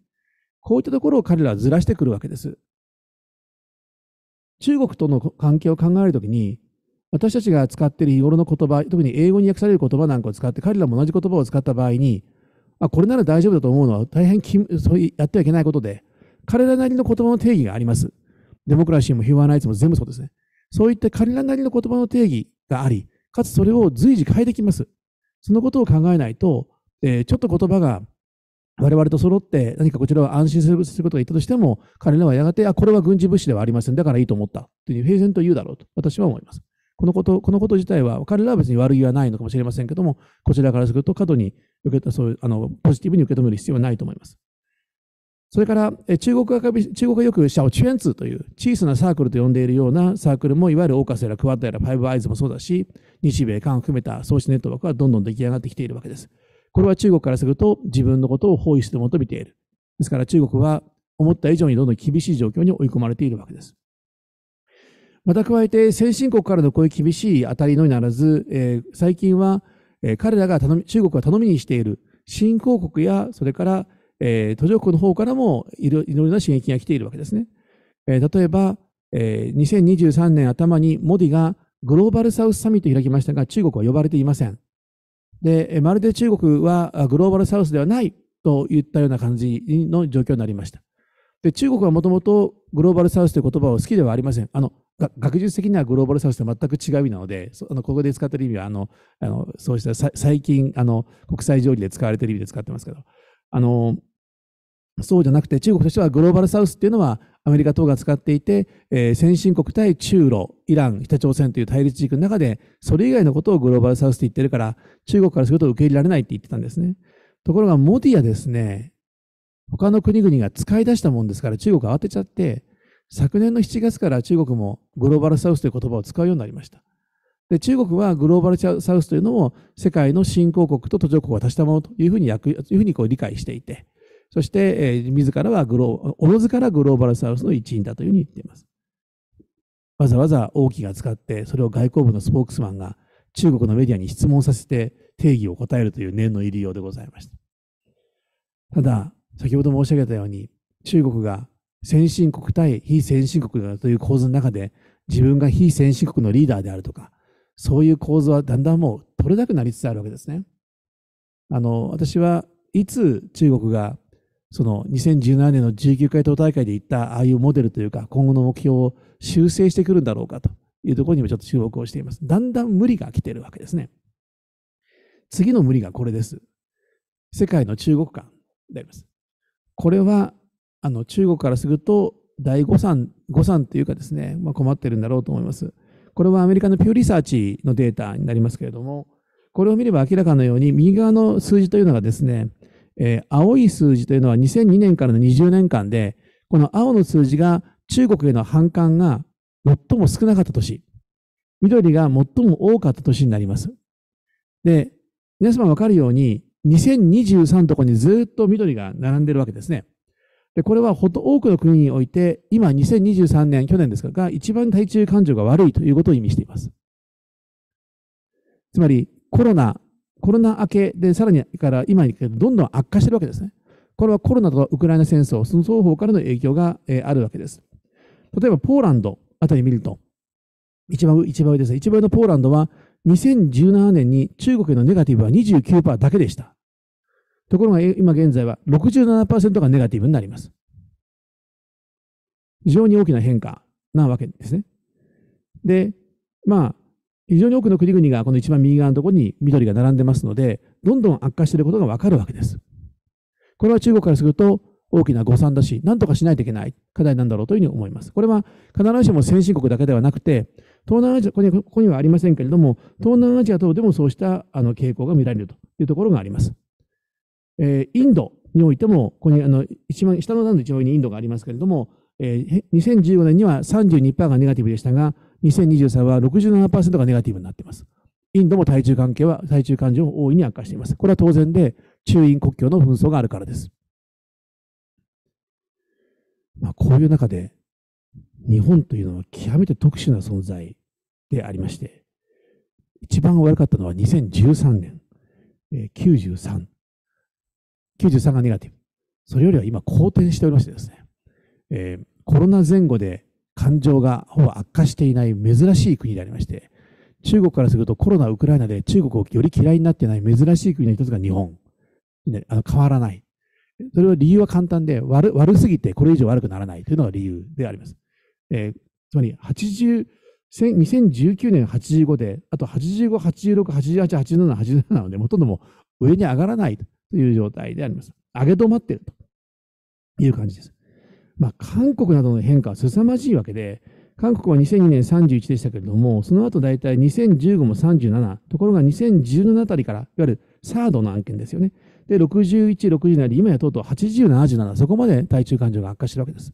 こういったところを彼らはずらしてくるわけです。中国との関係を考えるときに、私たちが使っている日頃の言葉、特に英語に訳される言葉なんかを使って、彼らも同じ言葉を使った場合に、あ、これなら大丈夫だと思うのは大変そうやってはいけないことで、彼らなりの言葉の定義があります。デモクラシーもヒューマンライツも全部そうですね。そういった彼らなりの言葉の定義があり、かつそれを随時変えてきます。そのことを考えないと、えー、ちょっと言葉が我々と揃って何かこちらは安心することが言ったとしても、彼らはやがて、あ、これは軍事物資ではありません。だからいいと思った。という平然と言うだろうと私は思います。このこと、このこと自体は、彼らは別に悪気はないのかもしれませんけども、こちらからすると過度に受けた、そういう、あの、ポジティブに受け止める必要はないと思います。それから中国が中国がよく小圈子という小さなサークルと呼んでいるようなサークルもいわゆるオーカスやらクワッドやらファイブアイズもそうだし日米韓を含めた創始ネットワークはどんどん出来上がってきているわけです。これは中国からすると自分のことを包囲して求めている。ですから中国は思った以上にどんどん厳しい状況に追い込まれているわけです。また加えて先進国からのこういう厳しい当たりのみならず、えー、最近は彼らが頼み中国が頼みにしている新興国やそれからえー、途上国の方からもいろいろな刺激が来ているわけですね。えー、例えば、えー、2023年頭にモディがグローバルサウスサミットを開きましたが、中国は呼ばれていません。で、まるで中国はグローバルサウスではないといったような感じの状況になりました。で、中国はもともとグローバルサウスという言葉を好きではありません。あの、学術的にはグローバルサウスと全く違う意味なので、あのここで使っている意味は、あの、あのそうした最近、あの、国際条理で使われている意味で使ってますけど、あの、そうじゃなくて中国としてはグローバルサウスっていうのはアメリカ等が使っていて、えー、先進国対中ロ、イラン、北朝鮮という対立地域の中で、それ以外のことをグローバルサウスって言ってるから、中国からすると受け入れられないって言ってたんですね。ところがモディアですね、他の国々が使い出したもんですから中国慌てちゃって、昨年の7月から中国もグローバルサウスという言葉を使うようになりました。で中国はグローバルサウスというのを世界の新興国と途上国が足したものというふうにいうふうにこう理解していて、そして、え自らはグロー、おのずからグローバルサウスの一員だというふうに言っています。わざわざ王毅が使って、それを外交部のスポークスマンが中国のメディアに質問させて定義を答えるという念の入りようでございました。ただ、先ほど申し上げたように、中国が先進国対非先進国という構図の中で、自分が非先進国のリーダーであるとか、そういう構図はだんだんもう取れなくなりつつあるわけですね。あの、私はいつ中国がその2017年の19回党大会で言ったああいうモデルというか今後の目標を修正してくるんだろうかというところにもちょっと注目をしています。だんだん無理が来てるわけですね。次の無理がこれです。世界の中国間であります。これはあの中国からすると第誤産、誤算というかですね、まあ、困ってるんだろうと思います。これはアメリカのピューリサーチのデータになりますけれども、これを見れば明らかのように、右側の数字というのがですね、えー、青い数字というのは2002年からの20年間で、この青の数字が中国への反感が最も少なかった年、緑が最も多かった年になります。で、皆様わかるように、2023とこにずっと緑が並んでるわけですね。で、これはほと多くの国において、今2023年、去年ですか、が一番対中感情が悪いということを意味しています。つまり、コロナコロナ明けで、さらにから今にどんどん悪化してるわけですね。これはコロナとウクライナ戦争、その双方からの影響が、えあるわけです。例えばポーランドあたり見ると、一番一番上ですね。一番上のポーランドは、2017年に中国へのネガティブは29%だけでした。ところが今現在は67%がネガティブになります。非常に大きな変化なわけですね。で、まあ、非常に多くの国々がこの一番右側のところに緑が並んでますので、どんどん悪化していることがわかるわけです。これは中国からすると大きな誤算だし、何とかしないといけない課題なんだろうというふうに思います。これは必ずしも先進国だけではなくて、東南アジア、ここにはありませんけれども、東南アジア等でもそうしたあの傾向が見られるというところがあります。えー、インドにおいても、ここにあの一番下の段の上位にインドがありますけれども、えー、2015年には32%がネガティブでしたが、2023は67%がネガティブになっています。インドも対中関係は、対中感情を大いに悪化しています。これは当然で、中印国境の紛争があるからです。まあ、こういう中で、日本というのは極めて特殊な存在でありまして、一番悪かったのは2013年、えー、93。93がネガティブ。それよりは今、好転しておりましてですね、えー、コロナ前後で感情がほぼ悪化していない珍しい国でありまして、中国からするとコロナ、ウクライナで中国をより嫌いになっていない珍しい国の一つが日本。あの変わらない。それは理由は簡単で悪、悪すぎてこれ以上悪くならないというのが理由であります。えー、つまり80、2019年85で、あと85、86、88、87、87なので、ほとんども上に上がらないという状態であります。上げ止まっているという感じです。まあ、韓国などの変化は凄まじいわけで、韓国は2002年31でしたけれども、その後大体2015も37、ところが2017あたりから、いわゆるサードの案件ですよね。で、61、60になり、今やとうとう80、77、そこまで対中感情が悪化してるわけです。で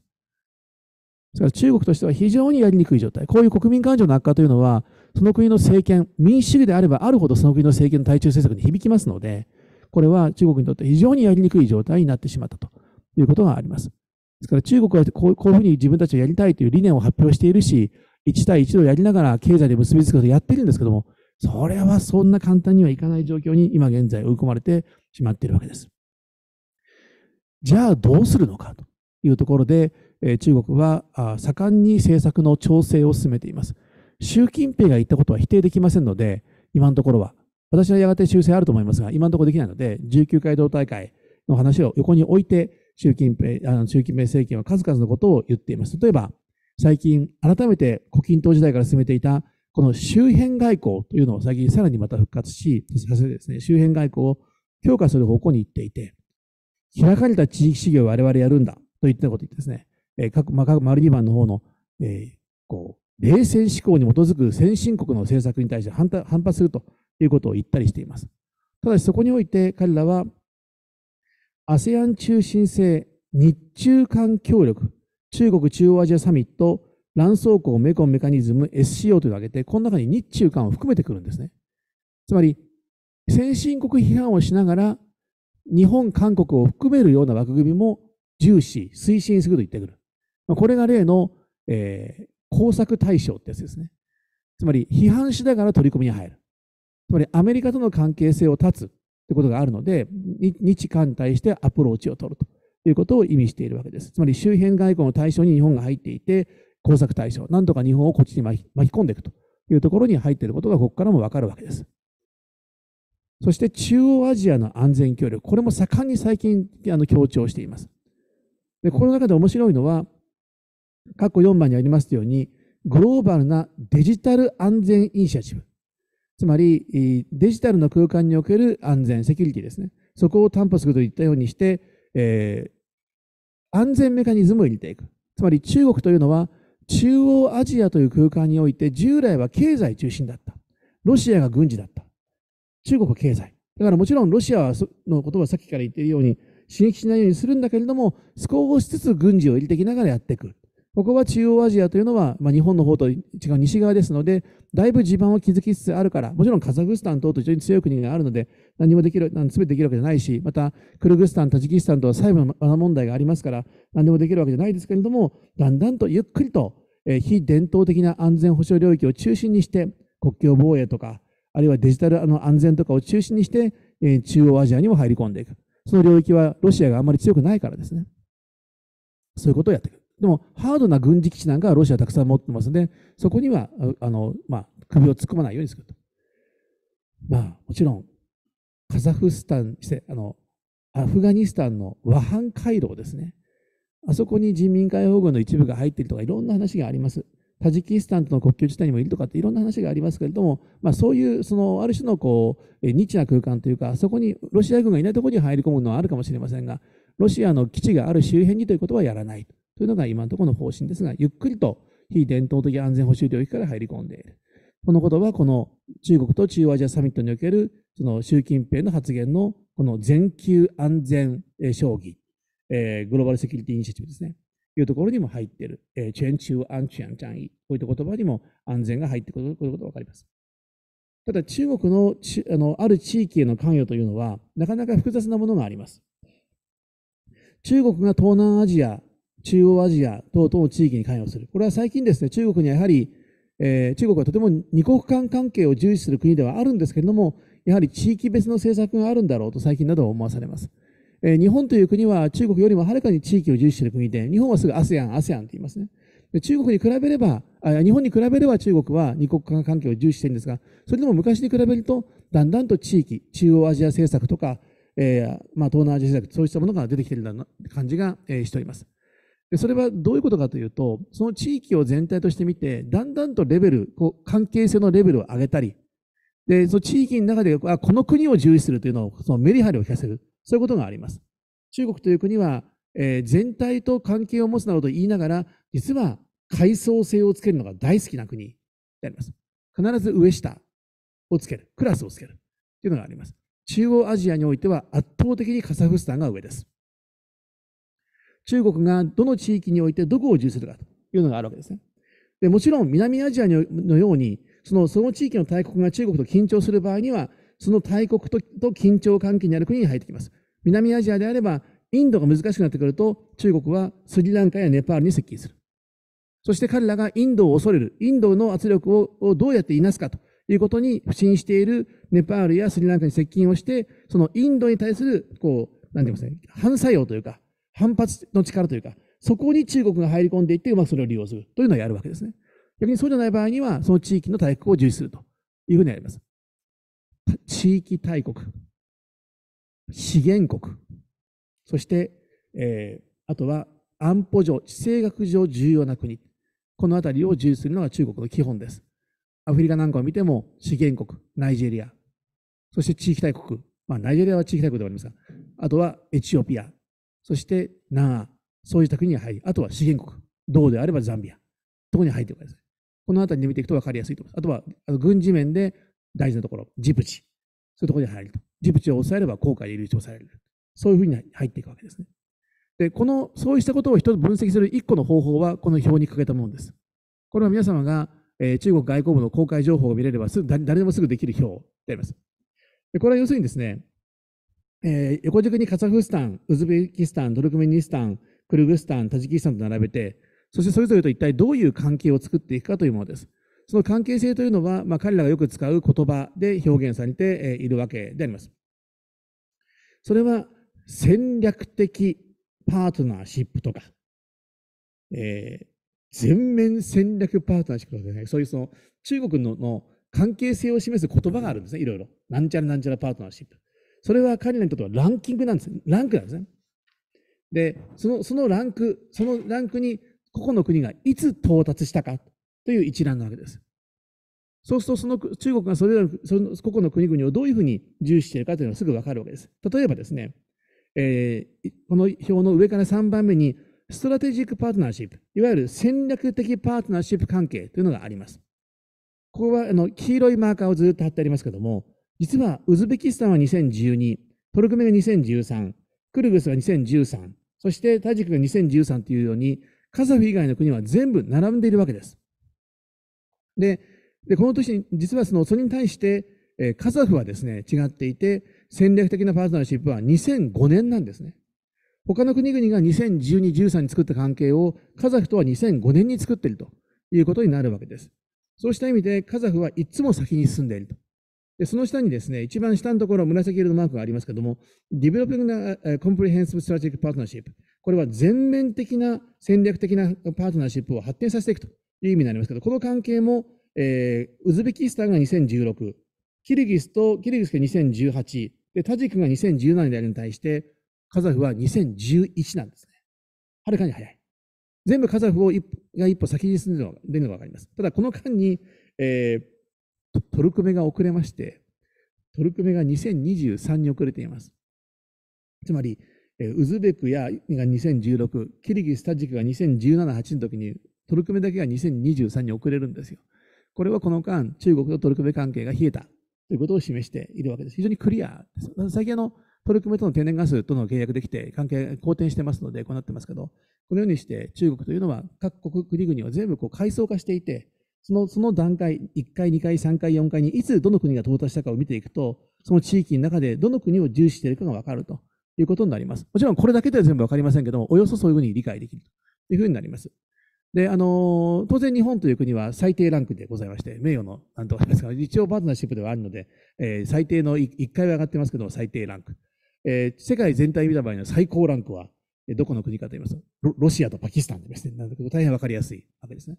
すから中国としては非常にやりにくい状態。こういう国民感情の悪化というのは、その国の政権、民主主義であればあるほどその国の政権の対中政策に響きますので、これは中国にとって非常にやりにくい状態になってしまったということがあります。ですから中国はこうこういうふうに自分たちはやりたいという理念を発表しているし、1対1をやりながら経済で結びつくことをやってるんですけども、それはそんな簡単にはいかない状況に今現在追い込まれてしまっているわけです。じゃあどうするのかというところで、中国は盛んに政策の調整を進めています。習近平が言ったことは否定できませんので、今のところは、私はやがて修正あると思いますが、今のところできないので、19回同大会の話を横に置いて、習近平、あの習近平政権は数々のことを言っています。例えば、最近改めて胡錦涛時代から進めていたこの周辺外交というのを最近さらにまた復活し、させてですね、周辺外交を強化する方向に行っていて、開かれた地域主義を我々やるんだといったことを言ってですね、えー、各、まあ、各マルディンの方の、えー、こう、冷戦思考に基づく先進国の政策に対して反反発するということを言ったりしています。ただしそこにおいて彼らは ASEAN 中心性日中間協力中国中央アジアサミット乱走行メコンメカニズム SCO というのを挙げて、この中に日中間を含めてくるんですね。つまり、先進国批判をしながら、日本、韓国を含めるような枠組みも重視、推進すると言ってくる。これが例の、えー、工作対象ってやつですね。つまり、批判しながら取り組みに入る。つまり、アメリカとの関係性を断つ。ということがあるので、日韓対してアプローチを取るということを意味しているわけです。つまり周辺外交の対象に日本が入っていて、工作対象、なんとか日本をこっちに巻き込んでいくというところに入っていることがここからもわかるわけです。そして中央アジアの安全協力、これも盛んに最近あの強調しています。で、この中で面白いのは、過去4番にありますように、グローバルなデジタル安全イニシアチブ。つまり、デジタルの空間における安全、セキュリティですね。そこを担保するといったようにして、えー、安全メカニズムを入れていく。つまり中国というのは、中央アジアという空間において、従来は経済中心だった。ロシアが軍事だった。中国は経済。だからもちろんロシアのことはさっきから言っているように、刺激しないようにするんだけれども、少しずつ軍事を入れていきながらやっていく。ここは中央アジアというのは、まあ、日本の方と違う西側ですので、だいぶ地盤を築きつつあるから、もちろんカザフスタン等と非常に強い国があるので、何もできる、全てできるわけじゃないし、また、クルグスタン、タジキスタンとは細部の罠問題がありますから、何でもできるわけじゃないですけれども、だんだんとゆっくりと、え非伝統的な安全保障領域を中心にして、国境防衛とか、あるいはデジタルあの安全とかを中心にして、え中央アジアにも入り込んでいく。その領域はロシアがあんまり強くないからですね。そういうことをやっていく。でも、ハードな軍事基地なんかはロシアたくさん持ってますので、そこには、あの、まあ、首を突っ込まないようにすると。まあ、もちろん、カザフスタン、あの、アフガニスタンの和反街回廊ですね。あそこに人民解放軍の一部が入っているとか、いろんな話があります。タジキスタンとの国境地帯にもいるとかっていろんな話がありますけれども、まあ、そういうそのある種のこうニッチな空間というかあそこにロシア軍がいないところに入り込むのはあるかもしれませんがロシアの基地がある周辺にということはやらないというのが今のところの方針ですが、ゆっくりと非伝統的安全保障領域から入り込んでいる。このことは、この中国と中央アジアサミットにおける、その習近平の発言の、この全球安全将棋、えー、グローバルセキュリティイニシアチブですね。いうところにも入っている。えー、チェンュ安全チャンイ。こういった言葉にも安全が入ってくることがわかります。ただ、中国のあのある地域への関与というのは、なかなか複雑なものがあります。中国が東南アジア中央アジア等々の地域に関与する。これは最近ですね、中国にはやはり、えー、中国はとても二国間関係を重視する国ではあるんですけれども、やはり地域別の政策があるんだろうと最近などは思わされます。えー、日本という国は中国よりもはるかに地域を重視している国で、日本はすぐ ASEAN、ASEAN と言いますね。で中国に比べればあ、日本に比べれば中国は二国間関係を重視しているんですが、それでも昔に比べると、だんだんと地域、中央アジア政策とか、えー、まあ、東南アジア政策、そうしたものが出てきているような感じが、えー、しております。でそれはどういうことかというと、その地域を全体としてみて、だんだんとレベル、こう関係性のレベルを上げたり、で、その地域の中で、あこの国を重視するというのを、そのメリハリを聞かせる、そういうことがあります。中国という国は、えー、全体と関係を持つなどと言いながら、実は階層性をつけるのが大好きな国であります。必ず上下をつける、クラスをつけるというのがあります。中央アジアにおいては圧倒的にカザフスタンが上です。中国がどの地域においてどこを重視するかというのがあるわけですね。でもちろん南アジアのようにそのその地域の大国が中国と緊張する場合にはその大国と緊張関係にある国に入ってきます。南アジアであればインドが難しくなってくると中国はスリランカやネパールに接近する。そして彼らがインドを恐れる、インドの圧力をどうやっていなすかということに不信しているネパールやスリランカに接近をして、そのインドに対する、こう、なんて言いますね、反作用というか、反発の力というか、そこに中国が入り込んでいって、うまくそれを利用するというのをやるわけですね。逆にそうじゃない場合には、その地域の大国を重視するというふうにやります。地域大国、資源国、そして、えー、あとは安保上、地政学上重要な国、この辺りを重視するのが中国の基本です。アフリカなんかを見ても、資源国、ナイジェリア、そして地域大国、まあ、ナイジェリアは地域大国ではありますが、あとはエチオピア、そしてなあ、そういう国に入り、あとは資源国、銅であればザンビア、とこに入ってください。この辺りで見ていくと分かりやすいと思います。あとはあの軍事面で大事なところ、ジブチ、そういうところに入ると。ジブチを抑えれば航海で流出される。そういうふうに入っていくわけですね。で、この、そうしたことを一つ分析する一個の方法は、この表にかけたものです。これは皆様が、えー、中国外交部の公開情報を見れればすぐ、誰でもすぐできる表であります。でこれは要するにですね、えー、横軸にカザフスタン、ウズベキスタン、トルクメニスタン、クルグスタン、タジキスタンと並べて、そしてそれぞれと一体どういう関係を作っていくかというものです。その関係性というのは、まあ、彼らがよく使う言葉で表現されているわけであります。それは戦略的パートナーシップとか、えー、全面戦略パートナーシップとかね、そういうその中国のの関係性を示す言葉があるんですね、いろいろ。なんちゃらなんちゃらパートナーシップ。それは彼らにとってはランキングなんですね。ランクなんですね。で、その、そのランク、そのランクに、個々の国がいつ到達したかという一覧なわけです。そうすると、その中国がそれらの、その個々の国々をどういうふうに重視しているかというのがすぐわかるわけです。例えばですね、えー、この表の上から3番目に、ストラテジックパートナーシップ、いわゆる戦略的パートナーシップ関係というのがあります。ここはあの黄色いマーカーをずっと貼ってありますけども、実はウズベキスタンは2012、トルクメが2013、クルグスが2013、そしてタジクが2013というように、カザフ以外の国は全部並んでいるわけです。で、でこの年実はその、それに対して、えカザフはですね、違っていて、戦略的なパートナーシップは2005年なんですね。他の国々が2012、13に作った関係をカザフとは2005年に作っているということになるわけです。そうした意味でカザフはいつも先に進んでいるとで、その下にですね、一番下のところ、紫色のマークがありますけども、Developing a Comprehensive Strategic Partnership。これは全面的な戦略的なパートナーシップを発展させていくという意味になりますけど、この関係も、えー、ウズベキスタンが2016、キルギスと、キルギスが2018、で、タジクが2017であるに対して、カザフは2011なんですね。はるかに早い。全部カザフをが一歩先に進んでいるのが分かります。ただ、この間に、えートルクメが遅れまして、トルクメが2023に遅れています。つまり、ウズベクやが2016、キリギス、タジックが2017、8の時に、トルクメだけが2023に遅れるんですよ。これはこの間、中国とトルクメ関係が冷えたということを示しているわけです。非常にクリアです。最近あの、トルクメとの天然ガスとの契約できて、関係が好転してますので、こうなってますけど、このようにして中国というのは各国、国々を全部こう階層化していて、その、その段階、1回、2回、3回、4回に、いつどの国が到達したかを見ていくと、その地域の中でどの国を重視しているかがわかるということになります。もちろんこれだけでは全部わかりませんけども、およそそういうふうに理解できるというふうになります。で、あの、当然日本という国は最低ランクでございまして、名誉の、なんとかですか、一応パートナーシップではあるので、えー、最低の1回は上がってますけども、最低ランク。えー、世界全体見た場合の最高ランクは、どこの国かと言いますと、ロシアとパキスタンですね。なだけど大変わかりやすいわけですね。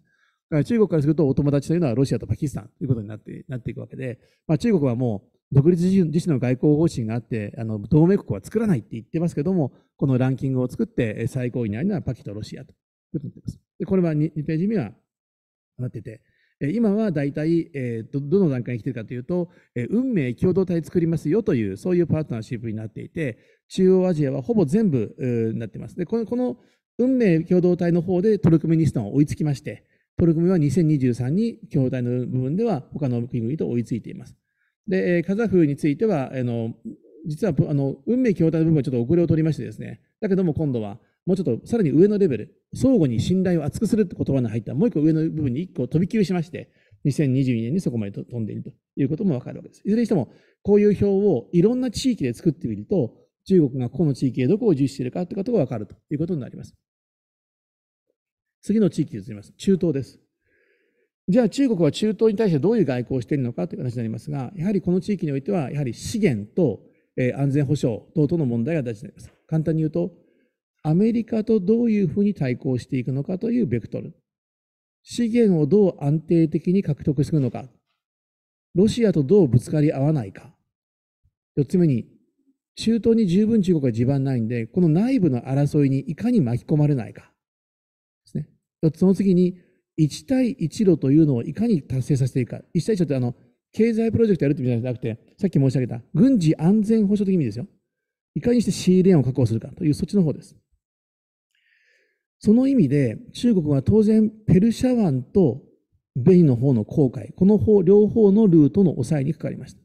中国からするとお友達というのはロシアとパキスタンということになってなっていくわけで、まあ、中国はもう独立自主の外交方針があってあの同盟国は作らないって言ってますけどもこのランキングを作って最高位にあるのはパキとロシアということになっていますでこれは 2, 2ページ目はなってて今は大体、どの段階に来ているかというと、運命共同体作りますよというそういうパートナーシップになっていて中央アジアはほぼ全部になっていますでこのこの運命共同体の方でトルクメニスタンを追いつきまして取り組みは2023に共同体の部分では他の国々と追いついています。で、カザフについては、あの実はあの運命共同体の部分はちょっと遅れを取りましてですね、だけども今度はもうちょっとさらに上のレベル、相互に信頼を厚くするって言葉の入ったもう一個上の部分に一個飛び級しまして、2022年にそこまで飛んでいるということもわかるわけです。いずれにしても、こういう表をいろんな地域で作ってみると、中国がここの地域へどこを重視しているかということがわかるということになります。次の地域に移ります。中東です。じゃあ中国は中東に対してどういう外交をしているのかという話になりますが、やはりこの地域においては、やはり資源と安全保障等々の問題が大事になります。簡単に言うと、アメリカとどういうふうに対抗していくのかというベクトル。資源をどう安定的に獲得するのか。ロシアとどうぶつかり合わないか。4つ目に、中東に十分中国は地盤ないんで、この内部の争いにいかに巻き込まれないか。ですね。その次に、1対1路というのをいかに達成させていくか。1対1路ってあの、経済プロジェクトやるって意味じゃなくて、さっき申し上げた、軍事安全保障的意味ですよ。いかにしてシーレーンを確保するかという、そっちの方です。その意味で、中国は当然、ペルシャ湾とベニの方の航海、この方、両方のルートの抑えにかかりました。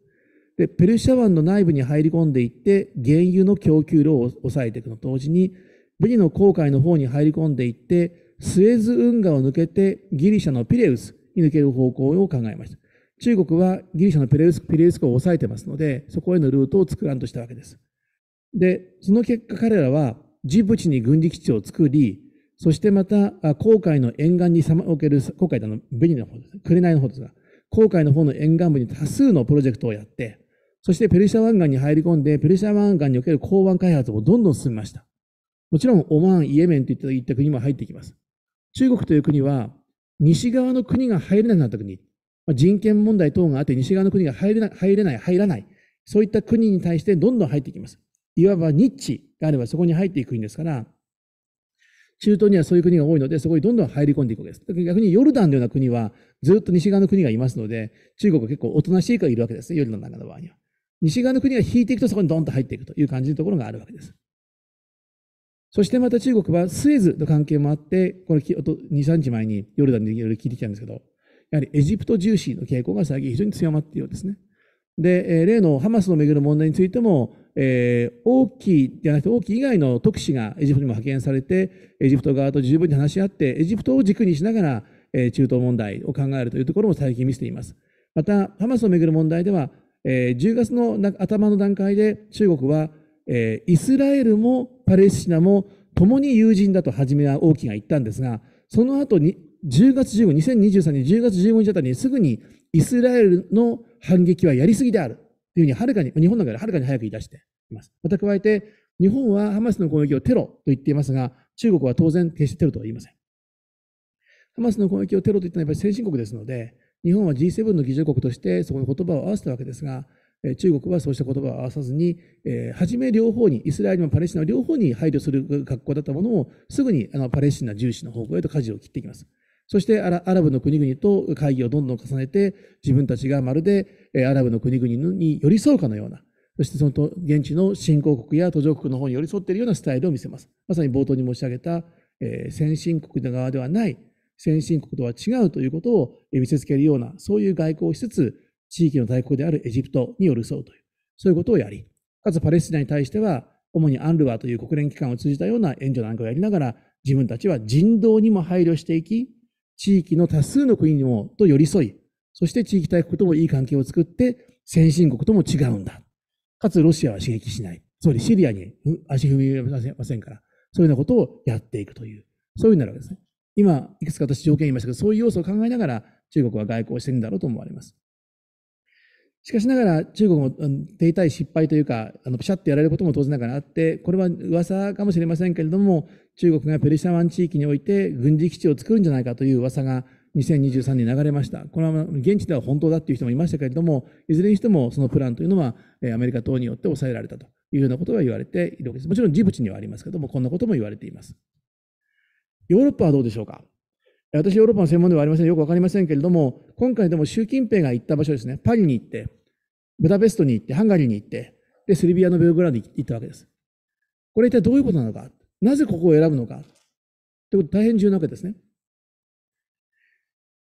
で、ペルシャ湾の内部に入り込んでいって、原油の供給量を抑えていくのと同時に、ベニの航海の方に入り込んでいって、スエズ運河を抜けてギリシャのピレウスに抜ける方向を考えました。中国はギリシャのピレウス、ピレウス湖を抑えてますので、そこへのルートを作らんとしたわけです。で、その結果彼らはジブチに軍事基地を作り、そしてまた、航海の沿岸にさまおける、航海のベニの方です。イの方ですが、航海の方の沿岸部に多数のプロジェクトをやって、そしてペルシャ湾岸に入り込んで、ペルシャ湾岸における港湾開発をどんどん進みました。もちろん、オマーン、イエメンといった国も入ってきます。中国という国は西側の国が入れなくなった国、まあ、人権問題等があって西側の国が入れな入れない、入らない、そういった国に対してどんどん入っていきます。いわばニッチがあればそこに入っていく国ですから、中東にはそういう国が多いので、そこにどんどん入り込んでいくわけです。逆にヨルダンのような国は、ずっと西側の国がいますので、中国は結構おとなしい国がいるわけですね、ヨルダンの中の場合には。西側の国が引いていくと、そこにどんと入っていくという感じのところがあるわけです。そしてまた中国はスエズの関係もあって、これ2、3日前にヨルダンでいろいろ聞いてきたんですけど、やはりエジプト重視の傾向が最近非常に強まっているようですね。で、例のハマスをめぐる問題についても、えー、い、大きゃなくて以外の特使がエジプトにも派遣されて、エジプト側と十分に話し合って、エジプトを軸にしながら、えー、中東問題を考えるというところも最近見せています。また、ハマスをめぐる問題では、えー、10月の頭の段階で中国はえー、イスラエルもパレスチナも共に友人だと初めは王毅が言ったんですが、その後に10月15、2023年10月15日あたりにすぐにイスラエルの反撃はやりすぎであるというふうにはるかに、日本の中ではるかに早く言い出しています。また加えて、日本はハマスの攻撃をテロと言っていますが、中国は当然決してテロとは言いません。ハマスの攻撃をテロと言ったのはやっぱり先進国ですので、日本は G7 の議長国としてそこの言葉を合わせたわけですが、中国はそうした言葉を合わさずに、えー、初め両方に、イスラエルもパレスチナ両方に配慮する格好だったものを、すぐにあのパレスチナ重視の方向へと舵を切っていきます。そしてアラブの国々と会議をどんどん重ねて、自分たちがまるでアラブの国々に寄り添うかのような、そしてその現地の新興国や途上国の方に寄り添っているようなスタイルを見せます。まさに冒頭に申し上げた、えー、先進国の側ではない、先進国とは違うということを見せつけるような、そういう外交をしつつ、地域の大国であるエジプトに寄り添うという、そういうことをやり、かつパレスチナに対しては、主にアンルワという国連機関を通じたような援助なんかをやりながら、自分たちは人道にも配慮していき、地域の多数の国にもと寄り添い、そして地域大国ともいい関係を作って、先進国とも違うんだ。かつロシアは刺激しない。つまりシリアに足踏み入れませんから、そういうようなことをやっていくという、そういうになるわけですね。今、いくつか私条件言いましたけど、そういう要素を考えながら中国は外交してるんだろうと思われます。しかしながら中国も停滞失敗というか、あのピシャッとやられることも当然ながらあって、これは噂かもしれませんけれども、中国がペルシャ湾地域において軍事基地を作るんじゃないかという噂が2023年流れました。これは現地では本当だという人もいましたけれども、いずれにしてもそのプランというのはアメリカ等によって抑えられたというようなことが言われているわけです。もちろんジブチにはありますけども、こんなことも言われています。ヨーロッパはどうでしょうか私、ヨーロッパの専門ではありません、よくわかりませんけれども、今回でも習近平が行った場所ですね、パリに行って、ブダペストに行って、ハンガリーに行って、で、セルビアのベルグラードに行ったわけです。これ一体どういうことなのか、なぜここを選ぶのか、ということ大変重要なわけですね。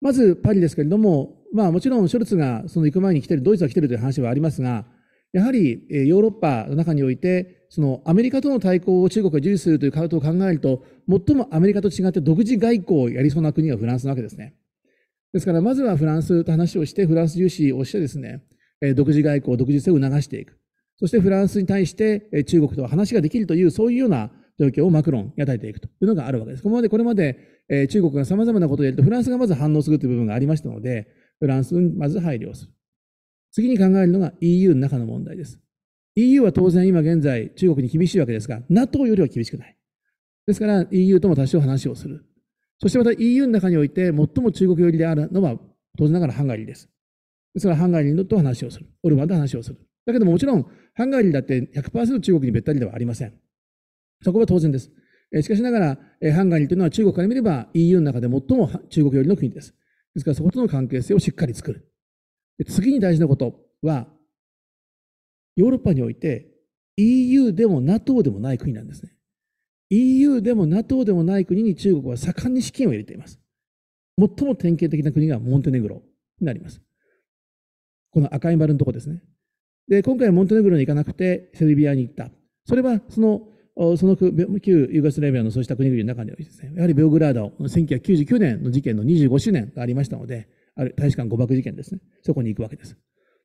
まず、パリですけれども、まあもちろんショルツがその行く前に来てる、ドイツが来てるという話はありますが、やはりヨーロッパの中においてそのアメリカとの対抗を中国が重視するというこトを考えると最もアメリカと違って独自外交をやりそうな国がフランスなわけですね。ですからまずはフランスと話をしてフランス重視をしてですね独自外交独自性を促していくそしてフランスに対して中国と話ができるというそういうような状況をマクロンに与えていくというのがあるわけです。ここまでこれまで中国が様々なことをやるとフランスがまず反応するという部分がありましたのでフランスにまず配慮をする。次に考えるのが EU の中の問題です。EU は当然今現在中国に厳しいわけですが、NATO よりは厳しくない。ですから EU とも多少話をする。そしてまた EU の中において最も中国寄りであるのは当然ながらハンガリーです。ですからハンガリーと話をする。オルバンと話をする。だけどももちろんハンガリーだって100%中国にべったりではありません。そこは当然です。しかしながら、ハンガリーというのは中国から見れば EU の中で最も中国寄りの国です。ですからそことの関係性をしっかり作る。次に大事なことは、ヨーロッパにおいて EU でも NATO でもない国なんですね。EU でも NATO でもない国に中国は盛んに資金を入れています。最も典型的な国がモンテネグロになります。この赤い丸のとこですね。で、今回モンテネグロに行かなくてセルビアに行った。それはそのその旧ユーガスラビアのそうした国々の中にはですね、やはりベオグラード、1999年の事件の25周年がありましたので、ある大使館誤爆事件ですね。そこに行くわけです。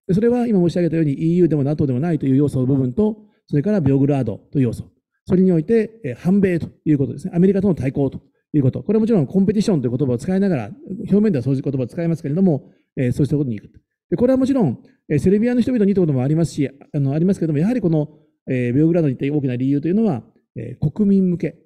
でそれは今申し上げたように EU でも NATO でもないという要素の部分と、それからビオグラードという要素。それにおいて、え反米ということですね。アメリカとの対抗ということ。これはもちろんコンペティションという言葉を使いながら、表面ではそういう言葉を使いますけれども、えそうしたことに行く。でこれはもちろん、えセルビアの人々にということもありますし、あのありますけれども、やはりこの、えビオグラードに行って大きな理由というのは、え国民向け。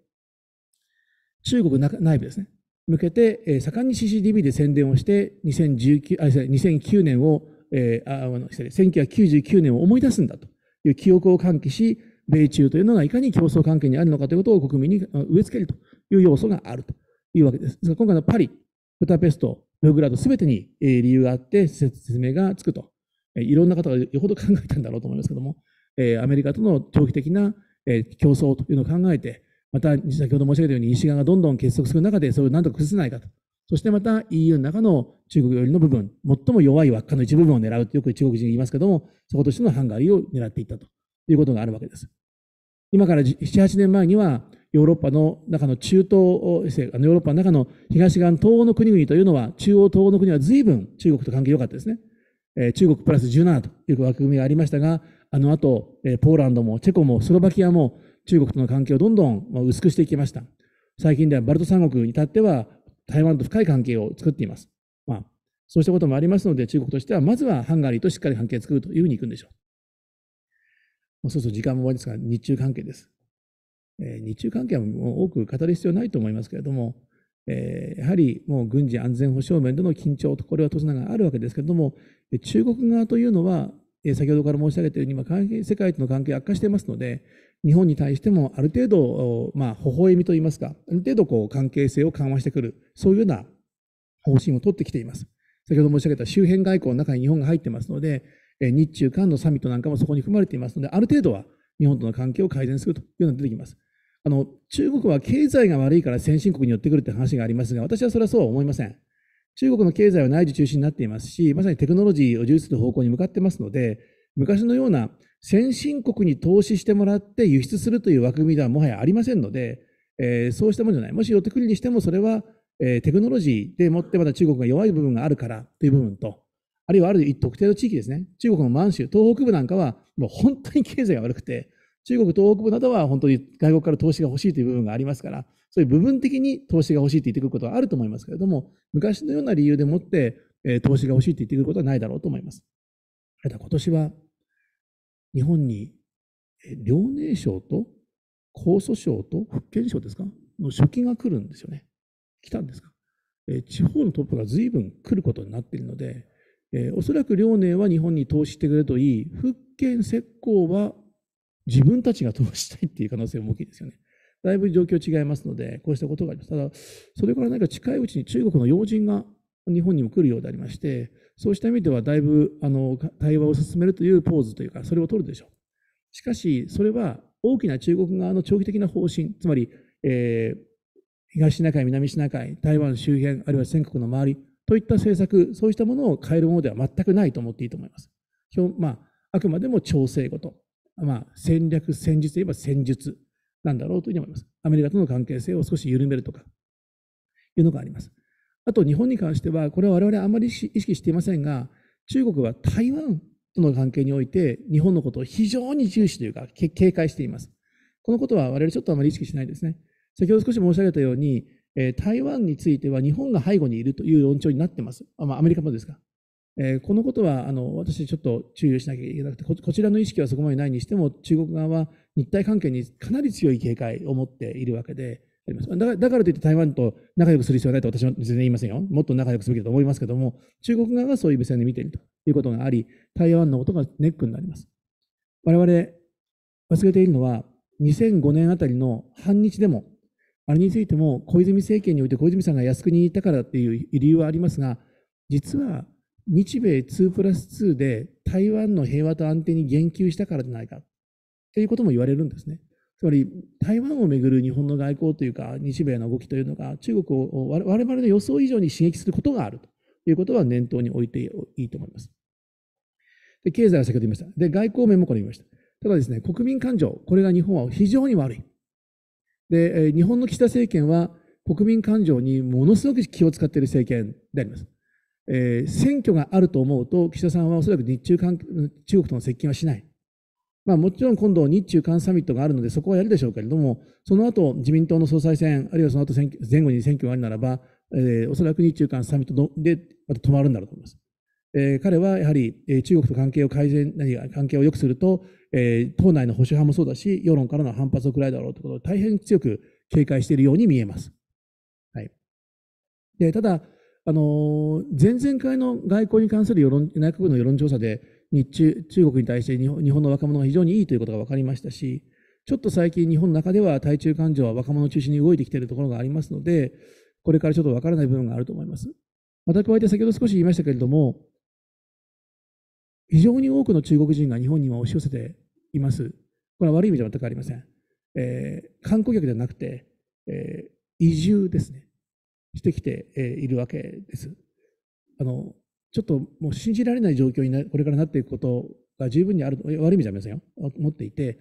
中国内部ですね。向けて、盛んに CCDB で宣伝をして、2019あ2009年を、えー、あ1999年を思い出すんだという記憶を喚起し、米中というのがいかに競争関係にあるのかということを国民に植え付けるという要素があるというわけです。です今回のパリ、ブダペスト、ベオグラード、すべてに理由があって説明がつくと。いろんな方がよほど考えたんだろうと思いますけども、アメリカとの長期的な競争というのを考えて、また、先ほど申し上げたように、西側がどんどん結束する中で、それを何とか崩せないかと。そしてまた EU の中の中国寄りの部分、最も弱い輪っかの一部分を狙うとよく中国人言いますけども、そことしてのハンガリーを狙っていったということがあるわけです。今から7、8年前には、ヨーロッパの中の中東、ヨーロッパの中の東側の東欧の国々というのは、中央東欧の国は随分中国と関係良かったですね。中国プラス17という枠組みがありましたが、あの後、ポーランドもチェコもスロバキアも中国との関係をどんどん薄くしていきました。最近ではバルト三国に至っては台湾と深い関係を作っています。まあ、そうしたこともありますので、中国としては、まずはハンガリーとしっかり関係を作るというふうにいくんでしょう。もうそうそう時間も終わりですが、日中関係です。えー、日中関係はもう多く語る必要ないと思いますけれども、えー、やはりもう軍事安全保障面での緊張と、これは当然ながらあるわけですけれども、中国側というのは、先ほどから申し上げたように、今、世界との関係悪化していますので、日本に対してもある程度、まあ、微笑みといいますか、ある程度こう関係性を緩和してくる、そういうような方針を取ってきています。先ほど申し上げた周辺外交の中に日本が入ってますので、日中間のサミットなんかもそこに含まれていますので、ある程度は日本との関係を改善するというのが出てきます。あの中国は経済が悪いから先進国に寄ってくるという話がありますが、私はそれはそうは思いません。中国の経済は内需中心になっていますし、まさにテクノロジーを充実する方向に向かっていますので、昔のような先進国に投資してもらって輸出するという枠組みではもはやありませんので、えー、そうしたものじゃない。もし寄ってくるにしても、それは、えー、テクノロジーでもってまだ中国が弱い部分があるからという部分と、あるいはある特定の地域ですね。中国の満州、東北部なんかは、もう本当に経済が悪くて、中国東北部などは本当に外国から投資が欲しいという部分がありますから、そういう部分的に投資が欲しいって言ってくることはあると思いますけれども、昔のような理由でもって、えー、投資が欲しいって言ってくることはないだろうと思います。あれだ、今年は日本に遼寧省と江蘇省と福建省ですかの書記が来るんですよね。来たんですか。え地方のトップが随分来ることになっているので、えー、おそらく遼寧は日本に投資してくれるといい、福建、浙江は自分たちが投資したいっていう可能性も大きいですよね。だいぶ状況違いますので、こうしたことがあります。ただ、それから何か近いうちに中国の要人が日本にも来るようでありましてそうした意味ではだいぶあの対話を進めるというポーズというかそれを取るでしょうしかしそれは大きな中国側の長期的な方針つまり、えー、東シナ海南シナ海台湾周辺あるいは全国の周りといった政策そうしたものを変えるものでは全くないと思っていいと思います。まあ、あくまでも調整ごと、まあ、戦略戦術といえば戦術なんだろうというふうに思います。アメリカとの関係性を少し緩めるとかいうのがあります。あと日本に関しては、これは我々あまり意識していませんが、中国は台湾との関係において、日本のことを非常に重視というか、警戒しています。このことは我々ちょっとあまり意識しないですね。先ほど少し申し上げたように、え台湾については日本が背後にいるという論調になってます。あまあ、アメリカもですか。えこのことはあの私ちょっと注意をしなきゃいけなくてこ、こちらの意識はそこまでないにしても、中国側は日台関係にかなり強い警戒を持っているわけで、ありますだからだからといって台湾と仲良くする必要はないと私は全然言いませんよ。もっと仲良くすべきだと思いますけども、中国側がそういう目線で見ているということがあり、台湾のことがネックになります。我々、忘れているのは、2005年あたりの反日デモ、あれについても小泉政権において小泉さんが靖国にいたからっていう理由はありますが、実は日米2プラス2で台湾の平和と安定に言及したからじゃないかということも言われるんですね。つまり台湾をめぐる日本の外交というか日米の動きというのが中国を我々の予想以上に刺激することがあるということは念頭に置いていいと思います。で経済は先ほど言いました。で外交面もこれ言いました。ただですね、国民感情、これが日本は非常に悪い。で、日本の岸田政権は国民感情にものすごく気を使っている政権であります。えー、選挙があると思うと、岸田さんはおそらく日中関中国との接近はしない。まあ、もちろん今度、日中韓サミットがあるので、そこはやるでしょうけれども、その後自民党の総裁選、あるいはその後選前後に選挙があるならば、えー、おそらく日中韓サミットでまた止まるんだろうと思います。えー、彼はやはり、えー、中国と関係を改善、何が関係を良くすると、えー、党内の保守派もそうだし、世論からの反発を食らいだろうということを大変強く警戒しているように見えます。はい、でただ、あのー、前々回の外交に関する世論内閣府の世論調査で、日中、中国に対して日本の若者が非常にいいということが分かりましたし、ちょっと最近日本の中では対中感情は若者を中心に動いてきているところがありますので、これからちょっと分からない部分があると思います。また加えて先ほど少し言いましたけれども、非常に多くの中国人が日本には押し寄せています。これは悪い意味では全くありません。えー、観光客ではなくて、えー、移住ですね、してきているわけです。あのちょっともう信じられない状況になこれからなっていくことが十分にある、悪い意味じゃありませんよ、思っていて、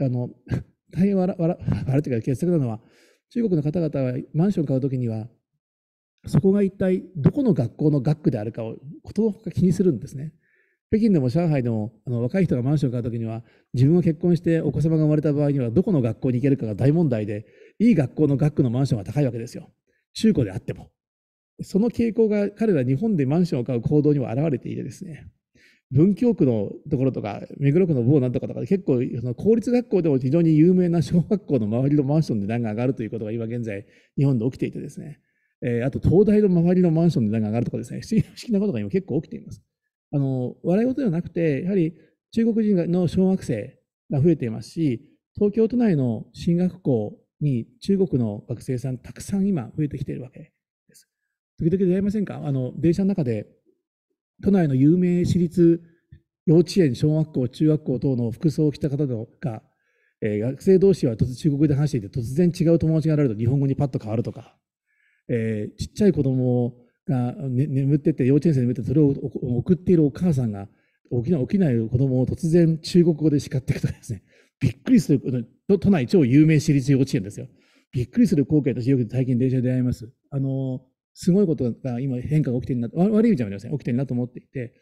あの 大変笑笑というか、傑作なのは、中国の方々はマンション買うときには、そこが一体どこの学校の学区であるかをことのほか気にするんですね。北京でも上海でもあの若い人がマンション買うときには自分が結婚してお子様が生まれた場合にはどこの学校に行けるかが大問題でいい学校の学区のマンションが高いわけですよ中古であってもその傾向が彼ら日本でマンションを買う行動にも表れていてですね、文京区のところとか、目黒区の某なんとかとか、結構、その公立学校でも非常に有名な小学校の周りのマンションで値段が上がるということが今現在、日本で起きていてですね、えー、あと東大の周りのマンションで値段が上がるとかですね、不思議なことが今結構起きています。あの、笑い事ではなくて、やはり中国人の小学生が増えていますし、東京都内の進学校に中国の学生さんたくさん今増えてきているわけ時々出会いませんかあの電車の中で都内の有名私立幼稚園小学校中学校等の服装を着た方とか、えー、学生同士は中国で話していて突然違う友達が現れると日本語にパッと変わるとか、えー、ちっちゃい子供が、ね、眠ってて幼稚園生眠っててそれを送っているお母さんが起きない起きない子供を突然中国語で叱っていくとかですねびっくりする都内超有名私立幼稚園ですよびっくりする光景私よく最近電車で出会いますあのすごいことが今変化が起きてるな、悪い意味じゃありません、起きてるなと思っていて、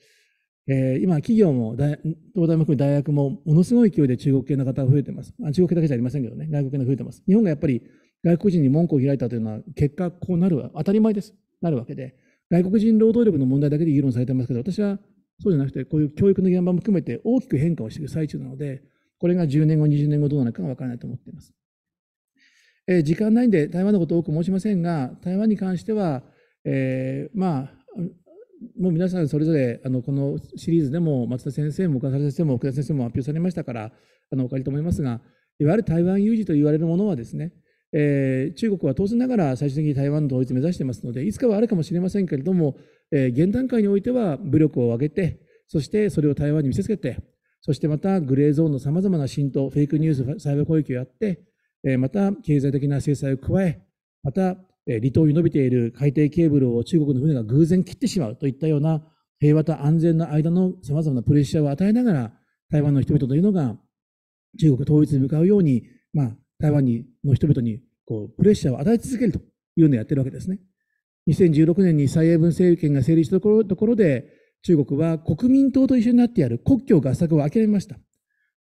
えー、今、企業も東大も含め大学もものすごい勢いで中国系の方が増えてます。あ中国系だけじゃありませんけどね、外国系が増えてます。日本がやっぱり外国人に門戸を開いたというのは、結果、こうなる当たり前です、なるわけで、外国人労働力の問題だけで議論されてますけど、私はそうじゃなくて、こういう教育の現場も含めて大きく変化をしている最中なので、これが10年後、20年後どうなるかが分からないと思っています。えー、時間ないんで台湾のことを多く申しませんが、台湾に関しては、えー、まあ、もう皆さんそれぞれあのこのシリーズでも松田先生も岡田先生も奥田先生も発表されましたからあのお借りと思いますがいわゆる台湾有事と言われるものはですね、えー、中国は当然ながら最終的に台湾の統一を目指していますのでいつかはあるかもしれませんけれども、えー、現段階においては武力を上げてそしてそれを台湾に見せつけてそしてまたグレーゾーンのさまざまな浸透フェイクニュースサイバー攻撃をやってまた経済的な制裁を加え、また離島に伸びている海底ケーブルを中国の船が偶然切ってしまうといったような平和と安全の間のさまざまなプレッシャーを与えながら、台湾の人々というのが中国統一に向かうように、まあ、台湾の人々にこうプレッシャーを与え続けるというのをやってるわけですね。2016年に蔡英文政権が成立したところで、中国は国民党と一緒になってやる国境合作を諦めました。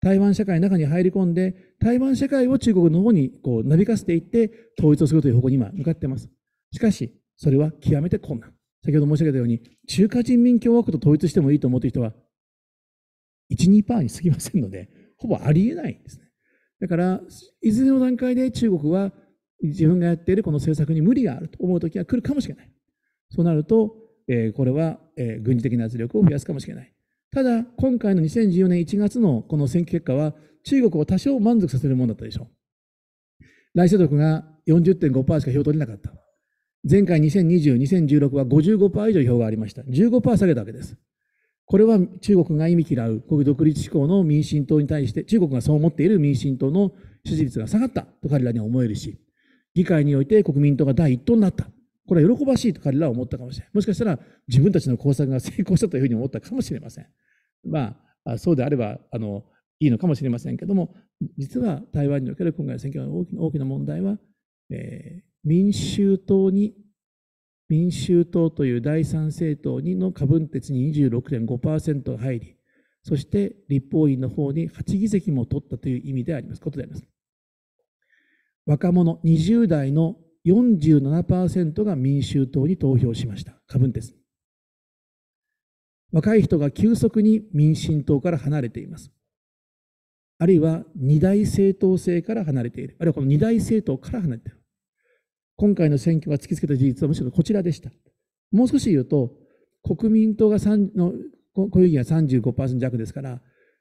台湾社会の中に入り込んで、台湾社会を中国の方にこうなびかせていって、統一をするという方向に今向かっています。しかし、それは極めて困難。先ほど申し上げたように、中華人民共和国と統一してもいいと思っている人は、1、2%に過ぎませんので、ほぼありえないんですね。だから、いずれの段階で中国は自分がやっているこの政策に無理があると思う時は来るかもしれない。そうなると、えー、これは、えー、軍事的な圧力を増やすかもしれない。ただ、今回の2014年1月のこの選挙結果は、中国を多少満足させるものだったでしょう。来世族が40.5%しか票を取れなかった。前回2020、2016は55%以上票がありました。15%下げたわけです。これは中国が意味嫌う、こういう独立志向の民進党に対して、中国がそう思っている民進党の支持率が下がったと彼らには思えるし、議会において国民党が第一党になった。これは喜ばしいと彼らは思ったかもしれない。もしかしたら自分たちの工作が成功したというふうに思ったかもしれません。まあ、そうであればあのいいのかもしれませんけども、実は台湾における今回の選挙の大きな問題は、えー、民衆党に、民衆党という第三政党にの過分鉄に26.5%が入り、そして立法院の方に8議席も取ったという意味であります、ことであります。若者、20代の47%が民衆党に投票しました。ブンテス。若い人が急速に民進党から離れています。あるいは二大政党制から離れている。あるいはこの二大政党から離れている。今回の選挙が突きつけた事実はむしろこちらでした。もう少し言うと、国民党がの小遊議が35%弱ですから、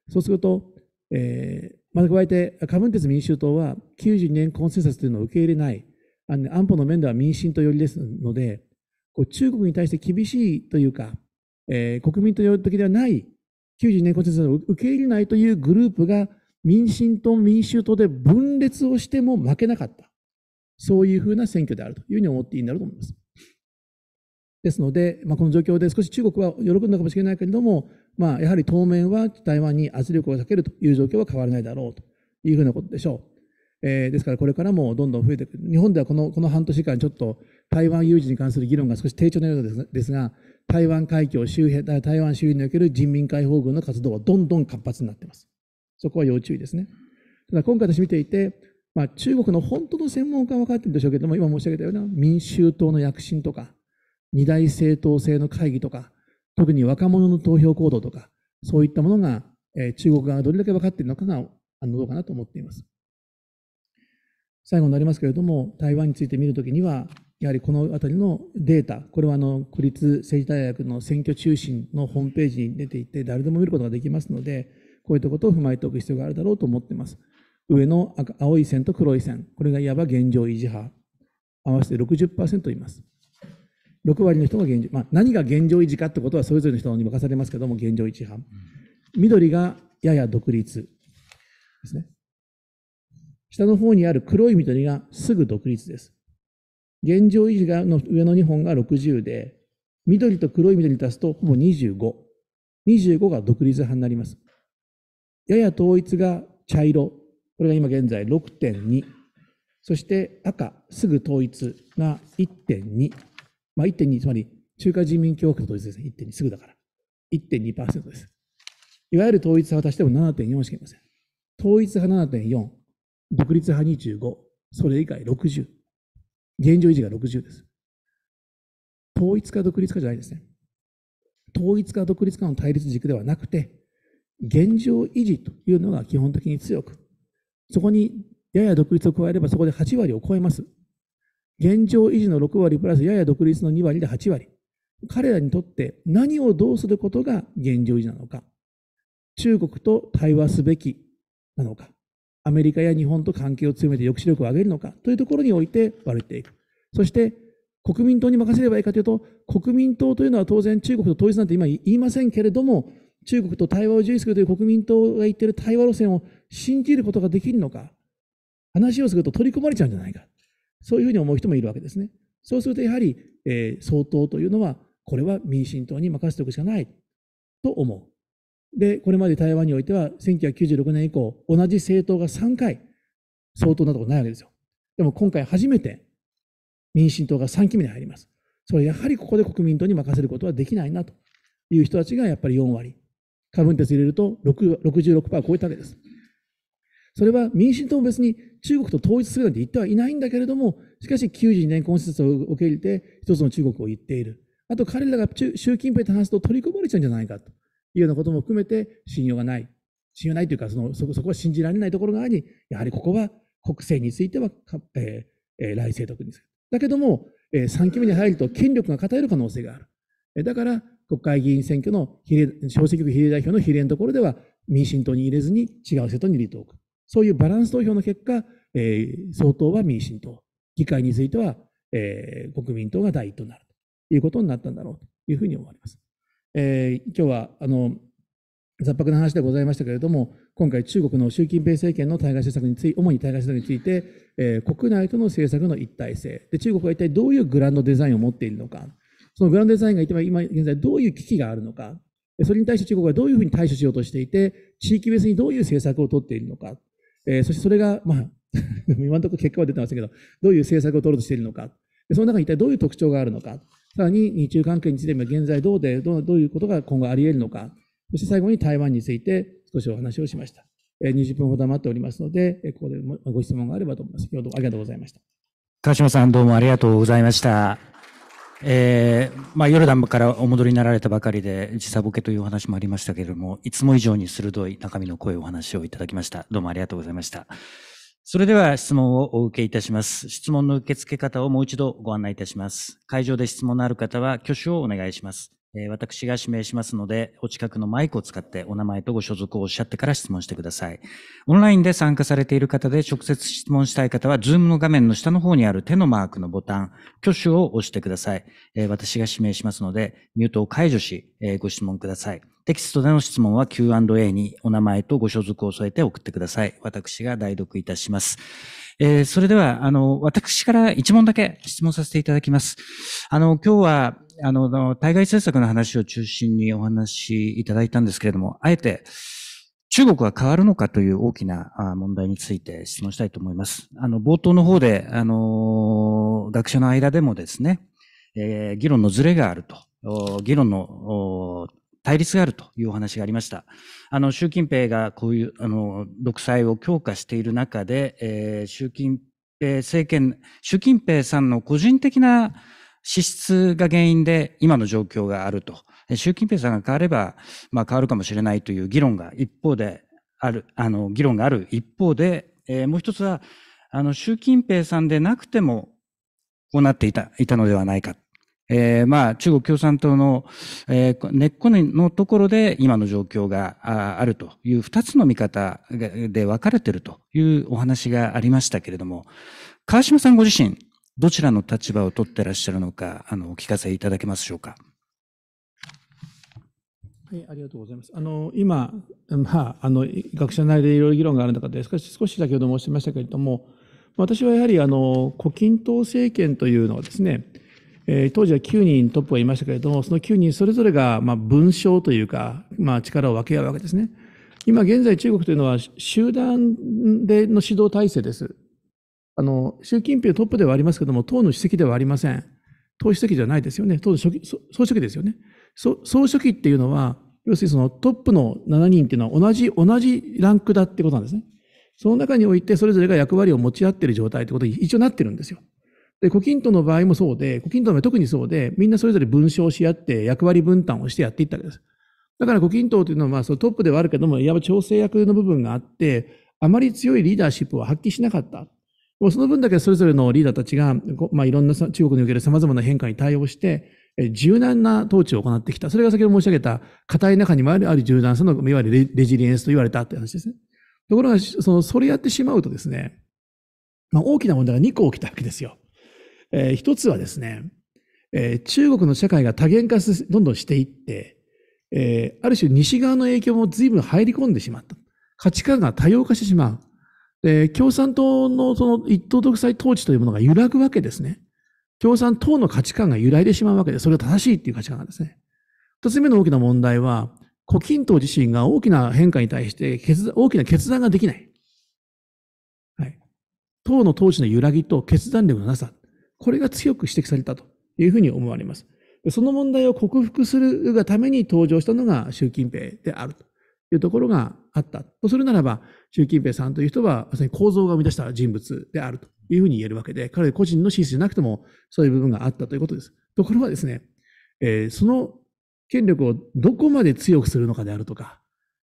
そうすると、えー、また加えて、カブンテツ民衆党は92年コンセンサスというのを受け入れない、あの、ね、安保の面では民進党寄りですので、こう中国に対して厳しいというか、えー、国民と寄り的ではない92年骨折を受け入れないというグループが民進党、民衆党で分裂をしても負けなかった。そういうふうな選挙であるというふうに思っていいんだろうと思います。ですので、まあ、この状況で少し中国は喜んだかもしれないけれども、まあ、やはり当面は台湾に圧力をかけるという状況は変わらないだろうというふうなことでしょう。えー、ですからこれからもどんどん増えていく日本ではこのこの半年間ちょっと台湾有事に関する議論が少し低調のようですが台湾海峡周辺台湾周辺における人民解放軍の活動はどんどん活発になっていますそこは要注意ですねただ今回私見ていて、まあ、中国の本当の専門家は分かっているんでしょうけども今申し上げたような民衆党の躍進とか二大政党制の会議とか特に若者の投票行動とかそういったものが、えー、中国側がどれだけ分かっているのかがあのどうかなと思っています最後になりますけれども、台湾について見るときには、やはりこのあたりのデータ、これはあの国立政治大学の選挙中心のホームページに出ていて、誰でも見ることができますので、こういったことを踏まえておく必要があるだろうと思っています。上の青い線と黒い線、これがいわば現状維持派、合わせて60%います。6割の人が現状、まあ、何が現状維持かってことはそれぞれの人に任されますけども、現状維持派。緑がやや独立ですね。下の方にある黒い緑がすぐ独立です。現状維持がの上の2本が60で、緑と黒い緑足すとほぼ25。25が独立派になります。やや統一が茶色。これが今現在6.2。そして赤、すぐ統一が1.2。まあ1.2、つまり中華人民共和国の統一ですね。1.2、すぐだから。1.2%です。いわゆる統一派を足しても7.4しかいません。統一派7.4。独立派25、それ以外60。現状維持が60です。統一か独立かじゃないですね。統一か独立かの対立軸ではなくて、現状維持というのが基本的に強く、そこにやや独立を加えればそこで8割を超えます。現状維持の6割プラスやや独立の2割で8割。彼らにとって何をどうすることが現状維持なのか。中国と対話すべきなのか。アメリカや日本と関係を強めて抑止力を上げるのかというところにおいて割れていく。そして国民党に任せればいいかというと、国民党というのは当然中国と統一なんて今言いませんけれども、中国と対話を重視するという国民党が言っている対話路線を信じることができるのか、話をすると取り込まれちゃうんじゃないか、そういうふうに思う人もいるわけですね。そうするとやはり、えー、総統というのは、これは民進党に任せておくしかないと思う。で、これまで台湾においては、1996年以降、同じ政党が3回、相当なところないわけですよ。でも今回初めて、民進党が3期目に入ります。それやはりここで国民党に任せることはできないなという人たちがやっぱり4割。過分鉄入れると66%を超えたわけです。それは民進党も別に中国と統一するなんて言ってはいないんだけれども、しかし92年コンセスを受け入れて一つの中国を言っている。あと彼らが習近平と話すと取り込まれちゃうんじゃないかと。いうようなことも含めて信用がない。信用ないというか、そのそこそこは信じられないところがあり、やはりここは国政については、えー、来政にする。だけども、えー、3期目に入ると権力が偏る可能性がある。えー、だから、国会議員選挙の比例、小選挙区比例代表の比例のところでは、民進党に入れずに違う政党に入れておく。そういうバランス投票の結果、えー、総統は民進党、議会については、えー、国民党が第一となるということになったんだろうというふうに思われます。えー、今日はあの雑白な話でございましたけれども、今回、中国の習近平政権の対外政策について、主に対外政策について、えー、国内との政策の一体性で、中国は一体どういうグランドデザインを持っているのか、そのグランドデザインが今現在どういう危機があるのか、それに対して中国はどういうふうに対処しようとしていて、地域別にどういう政策を取っているのか、えー、そしてそれが、まあ、今のところ結果は出てませんけど、どういう政策を取ろうとしているのか、その中に一体どういう特徴があるのか、さらに日中関係について、現在どうでどう、どういうことが今後あり得るのか、そして最後に台湾について少しお話をしました。20分ほど余っておりますので、ここでご質問があればと思います。先ほどありがとうございました。川島さん、どうもありがとうございました。えーまあ、ヨルダンからお戻りになられたばかりで時差ボケというお話もありましたけれどもいつも以上に鋭い中身の声をお話をいただきましたどうもありがとうございました。それでは質問をお受けいたします。質問の受付方をもう一度ご案内いたします。会場で質問のある方は挙手をお願いします。私が指名しますので、お近くのマイクを使ってお名前とご所属をおっしゃってから質問してください。オンラインで参加されている方で直接質問したい方は、Zoom の画面の下の方にある手のマークのボタン、挙手を押してください。私が指名しますので、ミュートを解除し、ご質問ください。テキストでの質問は Q&A にお名前とご所属を添えて送ってください。私が代読いたします。えー、それでは、あの、私から一問だけ質問させていただきます。あの、今日は、あの、対外政策の話を中心にお話しいただいたんですけれども、あえて、中国は変わるのかという大きな問題について質問したいと思います。あの、冒頭の方で、あの、学者の間でもですね、えー、議論のズレがあると、議論の対立があるというお話がありました。あの、習近平がこういう、あの、独裁を強化している中で、えー、習近平政権、習近平さんの個人的な資質が原因で今の状況があると。習近平さんが変われば、まあ変わるかもしれないという議論が一方である、あの、議論がある一方で、えー、もう一つは、あの、習近平さんでなくても、こうなっていた、いたのではないか。えー、まあ、中国共産党の、えー、根っこのところで今の状況があるという二つの見方で分かれているというお話がありましたけれども、川島さんご自身、どちらの立場を取ってらっしゃるのか、あの、お聞かせいただけますでしょうか。はい、ありがとうございます。あの今、まあ、あの学者内でいろいろ議論がある中で少し少し先ほど申しましたけれども、私はやはりあの胡錦涛政権というのはですね、えー、当時は9人トップがいましたけれども、その9人それぞれが、まあ、文章というか、まあ、力を分け合うわけですね。今現在中国というのは集団での指導体制です。あの、習近平トップではありますけども、党の主席ではありません。党主席じゃないですよね。党の総書記ですよね。総書記っていうのは、要するにそのトップの7人っていうのは同じ、同じランクだってことなんですね。その中においてそれぞれが役割を持ち合っている状態ってことに一応なってるんですよ。で、コキントの場合もそうで、コキントの場合特にそうで、みんなそれぞれ分章し合って役割分担をしてやっていったわけです。だからコキントというのはまあそのトップではあるけども、いわば調整役の部分があって、あまり強いリーダーシップを発揮しなかった。もうその分だけそれぞれのリーダーたちが、まあ、いろんな中国における様々な変化に対応して、柔軟な統治を行ってきた。それが先ほど申し上げた、硬い中にもあるある柔軟さの、いわゆるレジリエンスと言われたって話ですね。ところが、その、それやってしまうとですね、まあ、大きな問題が2個起きたわけですよ。えー、一つはですね、えー、中国の社会が多元化すどんどんしていって、えー、ある種西側の影響も随分入り込んでしまった。価値観が多様化してしまう。で、共産党のその一党独裁統治というものが揺らぐわけですね。共産党の価値観が揺らいでしまうわけで、それが正しいっていう価値観なんですね。二つ目の大きな問題は、胡錦涛自身が大きな変化に対して大きな決断ができない。はい。党の統治の揺らぎと決断力のなさ。これが強く指摘されたというふうに思われます。その問題を克服するがために登場したのが習近平であるというところがあった。とするならば、習近平さんという人は、まさに構造が生み出した人物であるというふうに言えるわけで、彼個人の支持じゃなくても、そういう部分があったということです。ところがですね、えー、その権力をどこまで強くするのかであるとか、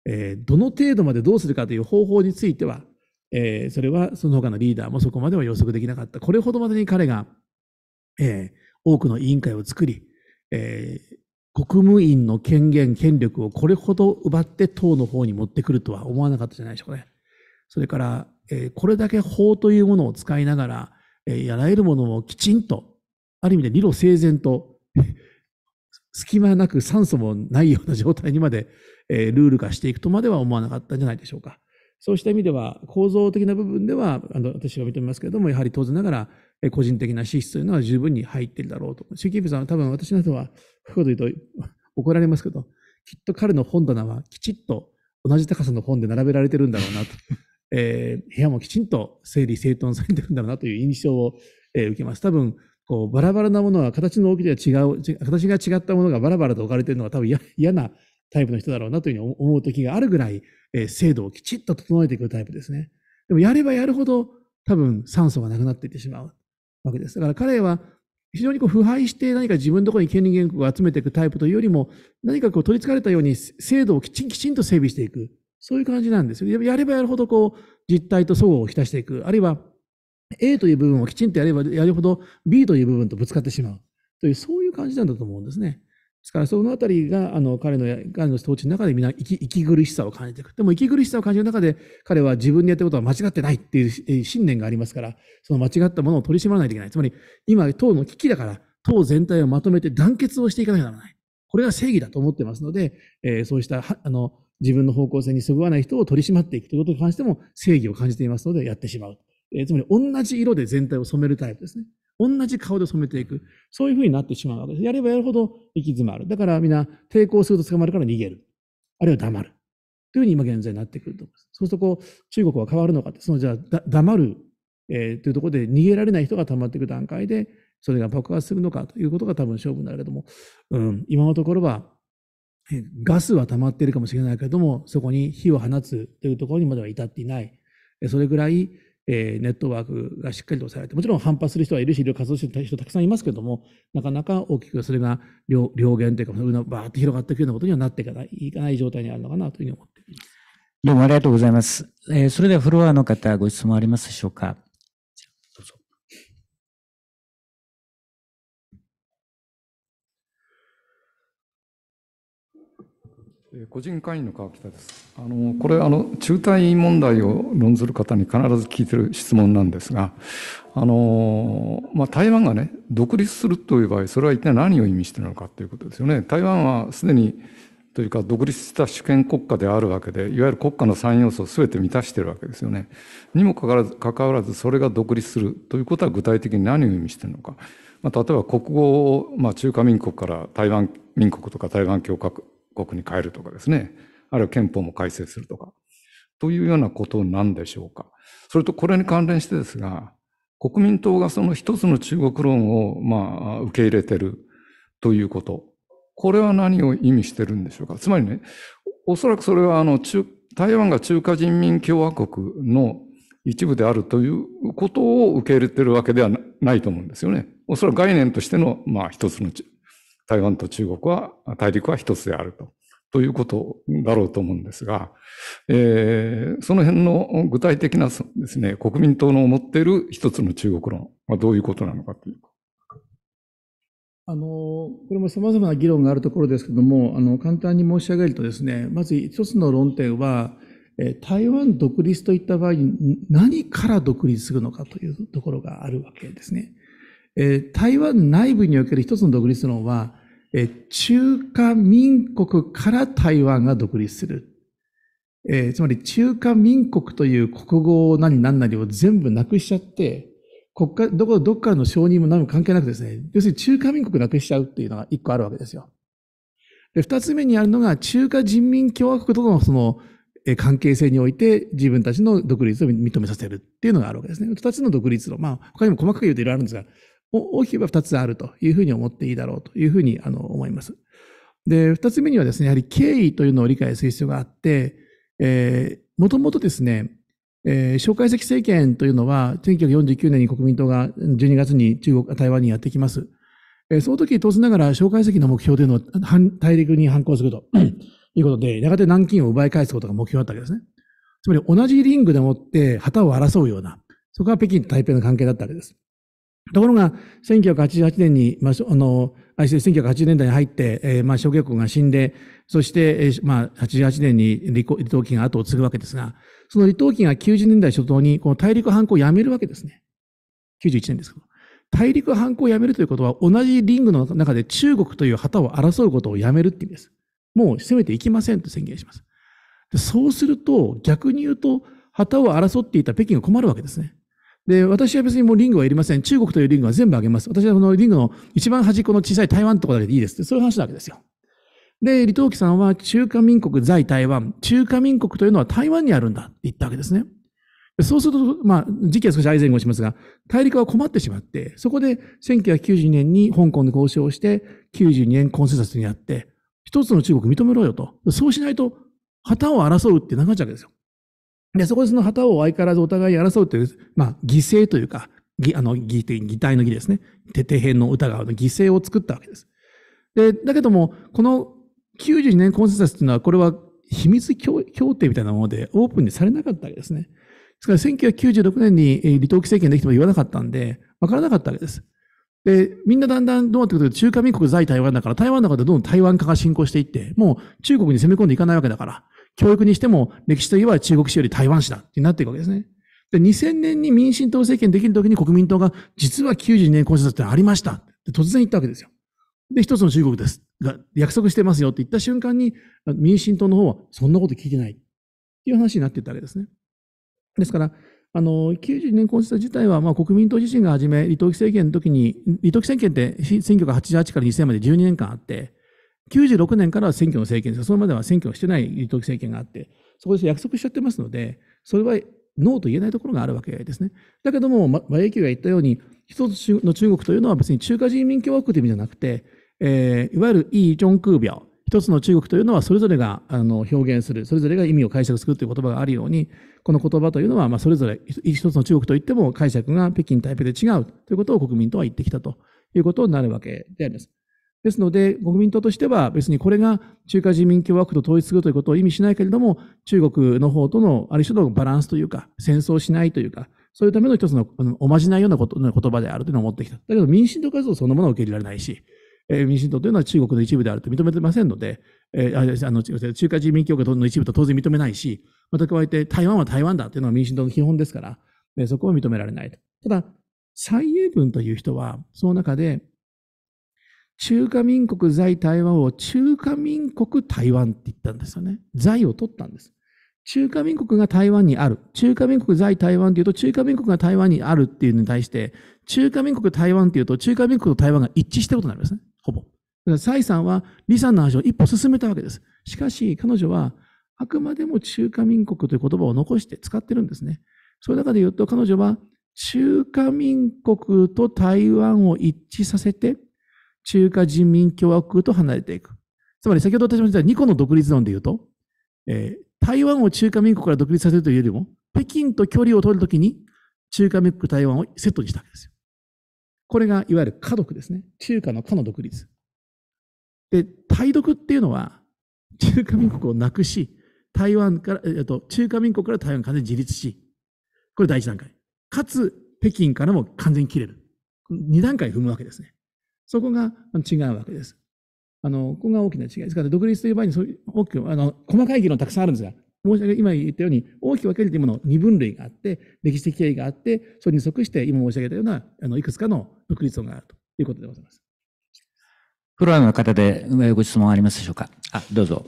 えー、どの程度までどうするかという方法については、えー、それはその他のリーダーもそこまでは予測できなかった。これほどまでに彼がえー、多くの委員会を作り、えー、国務院の権限、権力をこれほど奪って党の方に持ってくるとは思わなかったじゃないでしょうかね。それから、えー、これだけ法というものを使いながら、えー、やられるものをきちんと、ある意味で理路整然と、隙間なく酸素もないような状態にまで、えー、ルール化していくとまでは思わなかったんじゃないでしょうか。そうした意味では、構造的な部分では、あの私は認めますけれども、やはり当然ながら、個人的な資質というのは十分に入っているだろうと。シュキーさんは多分私の人は、こういうこと言うと怒られますけど、きっと彼の本棚はきちっと同じ高さの本で並べられてるんだろうなと。えー、部屋もきちんと整理整頓されてるんだろうなという印象を、えー、受けます。多分、こう、バラバラなものは形の大きさが違う、形が違ったものがバラバラと置かれてるのは多分嫌なタイプの人だろうなというふうに思う時があるぐらい、えー、度をきちっと整えていくタイプですね。でもやればやるほど多分酸素がなくなっていってしまう。わけです。だから彼は非常にこう腐敗して何か自分のところに権利原告を集めていくタイプというよりも、何かこう取り憑かれたように制度をきちんきちんと整備していく。そういう感じなんですよ。やればやるほどこう実態と相互を浸していく。あるいは A という部分をきちんとやればやるほど B という部分とぶつかってしまう。という、そういう感じなんだと思うんですね。ですからそのあたりがあの彼の彼の統治の中でみんな息息苦しさを感じていく。でも息苦しさを感じる中で彼は自分でやったことは間違ってないっていう信念がありますから、その間違ったものを取り締まらないといけない。つまり今党の危機だから党全体をまとめて団結をしていかなきゃならない。これが正義だと思ってますので、えー、そうしたあの自分の方向性にそぐわない人を取り締まっていくということに関しても正義を感じていますのでやってしまう。えー、つまり同じ色で全体を染めるタイプですね。同じ顔で染めていく。そういうふうになってしまうわけです。やればやるほど行き詰まる。だから皆、抵抗すると捕まるから逃げる。あるいは黙る。というふうに今現在になってくると思います。そうするとこう、中国は変わるのかって、そのじゃあ、黙る、えー、というところで逃げられない人が溜まっていく段階で、それが爆発するのかということが多分勝負になるけども、うん、今のところは、ガスは溜まっているかもしれないけれども、そこに火を放つというところにまでは至っていない。それぐらい、えー、ネットワークがしっかりとされて、もちろん反発する人はいるし、い活動してる人たくさんいますけれども、なかなか大きくそれが両両元というか、バーッと広がっていくようなことにはなっていかないいかない状態にあるのかなというふうに思っています。どうもありがとうございます。えー、それではフロアの方、ご質問ありますでしょうか。個人会員の川北です。あのこれあの中退問題を論ずる方に必ず聞いてる質問なんですが、あのまあ、台湾がね独立するという場合、それは一体何を意味してるのかということですよね。台湾はすでにというか独立した主権国家であるわけで、いわゆる国家の3要素を全て満たしてるわけですよね。にもかかわらず、それが独立するということは具体的に何を意味してるのか。まあ、例えば国語を、まあ、中華民国から台湾民国とか台湾共和国に変えるとかですね、あるいは憲法も改正するとか、というようなことなんでしょうか。それとこれに関連してですが、国民党がその一つの中国論を、まあ、受け入れてるということ。これは何を意味してるんでしょうか。つまりね、おそらくそれは、あの、中、台湾が中華人民共和国の一部であるということを受け入れてるわけではないと思うんですよね。おそらく概念としての、まあ、一つの台湾と中国は、大陸は一つであると。ということだろうと思うんですが、えー、その辺の具体的なですね、国民党の思っている一つの中国論はどういうことなのかというあのこれもさまざまな議論があるところですけどもあの、簡単に申し上げるとですね、まず一つの論点は、台湾独立といった場合に何から独立するのかというところがあるわけですね。え台湾内部における一つの独立論は、え中華民国から台湾が独立する。えつまり中華民国という国語を何何りを全部なくしちゃって、国家、どこ、どっからの承認も何も関係なくですね、要するに中華民国なくしちゃうっていうのが一個あるわけですよ。で、二つ目にあるのが中華人民共和国とのその、え、関係性において自分たちの独立を認めさせるっていうのがあるわけですね。二つの独立論。まあ、他にも細かく言うといろいろあるんですが、大き言えば2つあるというふうに思っていいだろうというふうにあの思います。で、2つ目にはですね、やはり経緯というのを理解する必要があって、えー、もともとですね、えー、蒋介石政権というのは、1949年に国民党が12月に中国、台湾にやってきます。えー、その時、当然ながら蒋介石の目標というのは、大陸に反抗すると いうことで、やがて南京を奪い返すことが目標だったわけですね。つまり同じリングでもって旗を争うような、そこが北京と台北の関係だったわけです。ところが、1988年に、まあ、あの、あ1980年代に入って、えー、まあ、諸外国が死んで、そして、えー、まあ、88年に離離島期が後を継ぐわけですが、その離島期が90年代初頭に、この大陸反抗をやめるわけですね。91年ですけど。大陸反抗をやめるということは、同じリングの中で中国という旗を争うことをやめるって意味です。もう攻めていきませんと宣言します。でそうすると、逆に言うと、旗を争っていた北京が困るわけですね。で、私は別にもうリングはいりません。中国というリングは全部あげます。私はこのリングの一番端っこの小さい台湾とかだけでいいですって、そういう話なわけですよ。で、李登輝さんは中華民国在台湾、中華民国というのは台湾にあるんだって言ったわけですね。そうすると、まあ、時期は少し愛前後しますが、大陸は困ってしまって、そこで1992年に香港で交渉をして、92年コンセンサスにあって、一つの中国認めろよと。そうしないと、旗を争うって流れちゃうわけですよ。で、そこでその旗を相変わらずお互い争うという、まあ、犠牲というか、あの、義擬の儀ですね。徹底編の疑うの犠牲を作ったわけです。で、だけども、この92年コンセンサスというのは、これは秘密協定みたいなものでオープンにされなかったわけですね。ですから1996年に李登輝政権できても言わなかったんで、わからなかったわけです。で、みんなだんだんどうなってくると中華民国在台湾だから、台湾の中でどんどん台湾化が進行していって、もう中国に攻め込んでいかないわけだから、教育にしても、歴史といえば中国史より台湾史だってなっていくわけですね。で、2000年に民進党政権できるときに国民党が、実は92年交渉ってありました。突然言ったわけですよ。で、一つの中国です。が、約束してますよって言った瞬間に、民進党の方は、そんなこと聞いてない。っていう話になっていったわけですね。ですから、あの、92年交渉自体は、まあ、国民党自身がはじめ、李登輝政権の時に、李登輝政権って選挙が88から2000まで12年間あって、96年からは選挙の政権です。それまでは選挙をしてない李登輝政権があって、そこで約束しちゃってますので、それはノーと言えないところがあるわけですね。だけども、馬英九が言ったように、一つの中国というのは別に中華人民共和国という意味じゃなくて、えー、いわゆるイ・ジョンクービャ一つの中国というのはそれぞれがあの表現する、それぞれが意味を解釈するという言葉があるように、この言葉というのは、まあ、それぞれ一つの中国といっても解釈が北京、台北で違うということを国民とは言ってきたということになるわけであります。ですので、国民党としては別にこれが中華人民共和国と統一するということを意味しないけれども、中国の方とのある種のバランスというか、戦争しないというか、そういうための一つのおまじないようなことの言葉であるというのを持ってきた。だけど民進党活動そのものは受け入れられないし、えー、民進党というのは中国の一部であると認めてませんので、えー、あの中華人民共和国の一部と当然認めないし、また加えて台湾は台湾だというのは民進党の基本ですから、えー、そこは認められないと。ただ、蔡英文という人は、その中で、中華民国在台湾を中華民国台湾って言ったんですよね。在を取ったんです。中華民国が台湾にある。中華民国在台湾っていうと、中華民国が台湾にあるっていうのに対して、中華民国台湾っていうと、中華民国と台湾が一致したことになりますね。ほぼ。だから蔡さんは李さんの話を一歩進めたわけです。しかし、彼女は、あくまでも中華民国という言葉を残して使ってるんですね。その中で言うと、彼女は、中華民国と台湾を一致させて、中華人民共和国と離れていく。つまり先ほど私も言った2個の独立論で言うと、えー、台湾を中華民国から独立させるというよりも、北京と距離を取るときに中華民国台湾をセットにしたわけですよ。これがいわゆる家独ですね。中華の家の独立。で、対独っていうのは、中華民国をなくし、台湾から、えっと、中華民国から台湾完全に自立し、これ第一段階。かつ、北京からも完全に切れる。2段階踏むわけですね。そこが違うわけです。あの、ここが大きな違いですから、独立という場合にそういう大きく、あの、細かい議論たくさんあるんですが、申し上げ、今言ったように、大きく分けるというものを二分類があって、歴史的経緯があって、それに即して、今申し上げたような、あの、いくつかの独立論があるということでございます。フロアの方で、ご質問ありますでしょうか。あ、どうぞ。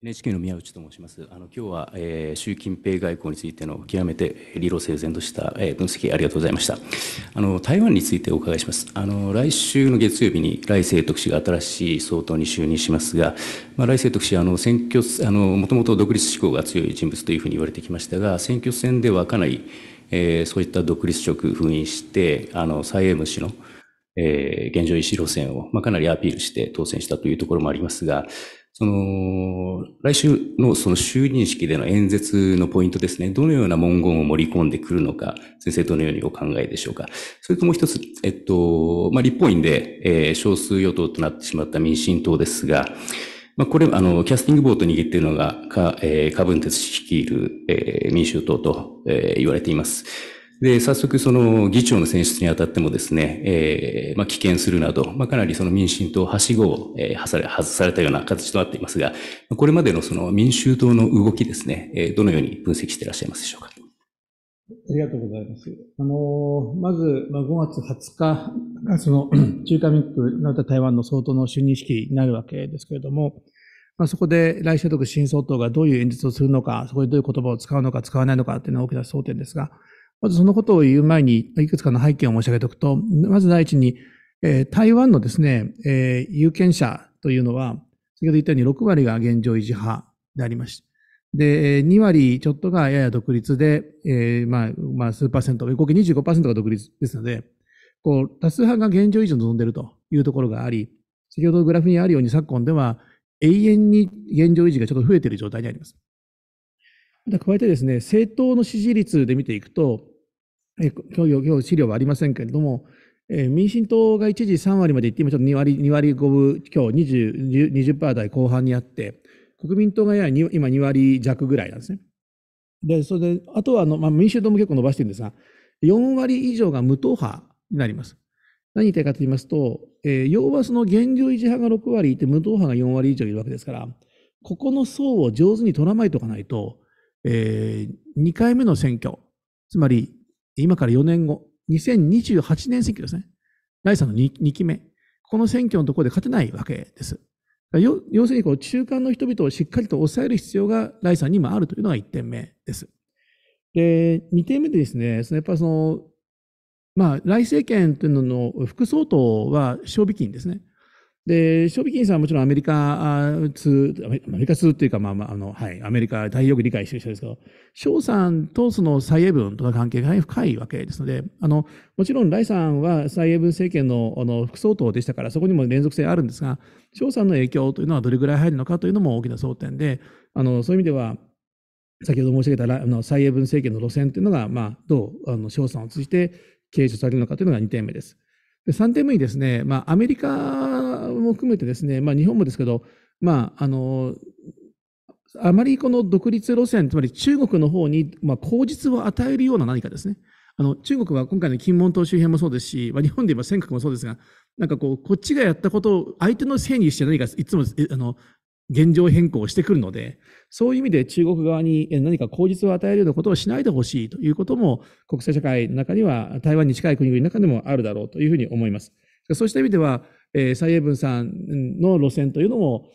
NHK の宮内と申します。あの今日は、えー、習近平外交についての極めて理路整然とした、えー、分析ありがとうございました。あの台湾についてお伺いします。あの来週の月曜日に来清徳氏が新しい総統に就任しますが、まあ、来清徳氏はあの選挙あのもともと独立志向が強い人物というふうに言われてきましたが、選挙戦ではかなり、えー、そういった独立色封印してあの蔡英文氏のえー、現状維持路線を、まあ、かなりアピールして当選したというところもありますが、その、来週のその就任式での演説のポイントですね。どのような文言を盛り込んでくるのか、先生どのようにお考えでしょうか。それともう一つ、えっと、まあ、立法院で、えー、少数与党となってしまった民進党ですが、まあ、これ、あの、キャスティングボート握っているのが、か、えー、カブンテツ率いる、えー、民衆党と、えー、言われています。で、早速その議長の選出にあたってもですね、えー、まあ、棄権するなど、まあ、かなりその民進党はしごを、えー、外されたような形となっていますが、これまでのその民衆党の動きですね、えー、どのように分析していらっしゃいますでしょうか。ありがとうございます。あの、まず、まあ、5月20日がその 中華民国、なた台湾の総統の就任式になるわけですけれども、まあ、そこで来所得新総統がどういう演説をするのか、そこでどういう言葉を使うのか使わないのかっていうのは大きな争点ですが、まずそのことを言う前に、いくつかの背景を申し上げておくと、まず第一に、えー、台湾のですね、えー、有権者というのは、先ほど言ったように6割が現状維持派でありまして、で、2割ちょっとがやや独立で、えー、まあ、まあ、数パーセント、合計25%が独立ですので、こう、多数派が現状維持を望んでいるというところがあり、先ほどグラフにあるように昨今では、永遠に現状維持がちょっと増えている状態にあります。加えてですね、政党の支持率で見ていくと、え今日、今日資料はありませんけれども、えー、民進党が一時3割までいって、今ちょっと2割、2割5分、今日 20%, 20台後半にあって、国民党がやや今2割弱ぐらいなんですね。で、それで、あとはあの、まあ、民主党も結構伸ばしてるんですが、4割以上が無党派になります。何言いたいかと言いますと、えー、要はその現状維持派が6割いて、無党派が4割以上いるわけですから、ここの層を上手に取らないとかないと、えー、2回目の選挙、つまり今から4年後、2028年選挙ですね。ラさんの 2, 2期目。この選挙のところで勝てないわけです。要するにこう中間の人々をしっかりと抑える必要がラさんにもあるというのが1点目です。で、2点目でですね、そのやっぱりその、まあ、政権というのの副総統は賞味金ですね。で、ショビキンさんはもちろんアメリカ通、アメリカ通っていうか、まあ、まあ、あの、はい、アメリカ大よく理解してる人ですけど、翔さんとその蔡英文との関係が深いわけですので、あの、もちろんイさんは蔡英文政権のあの副総統でしたから、そこにも連続性あるんですが、翔さんの影響というのはどれぐらい入るのかというのも大きな争点で、あの、そういう意味では、先ほど申し上げたあの蔡英文政権の路線というのが、まあ、どうあの翔さんを通じて継承されるのかというのが2点目です。3点目にですね、まあ、アメリカも含めてですね、まあ、日本もですけど、まあ、あのあまりこの独立路線、つまり中国の方に、まあ、口実を与えるような何かですね、あの中国は今回の金門島周辺もそうですし、まあ、日本で言えば尖閣もそうですが、なんかこう、こっちがやったことを相手のせいにして何かいつもあの現状変更してくるので、そういう意味で中国側に何か口実を与えるようなことをしないでほしいということも、国際社会の中には、台湾に近い国々の中でもあるだろうというふうに思います。そうした意味では、蔡英文さんの路線というのも、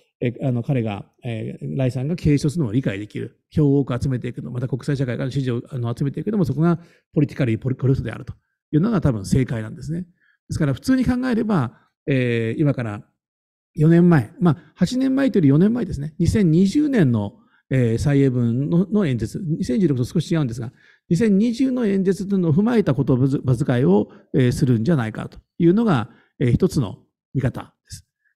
あの彼が、えー、来さんが継承するのを理解できる、票を多く集めていくの、また国際社会から支持をあの集めていくのも、そこがポリティカリー・ポリコレストであるというのが多分正解なんですね。ですから、普通に考えれば、えー、今から4年前、まあ、8年前というより4年前ですね、2020年の、えー、蔡英文のの演説、2016と少し違うんですが、2020の演説というのを踏まえた言葉遣いを、えー、するんじゃないかというのが、えー、一つの見方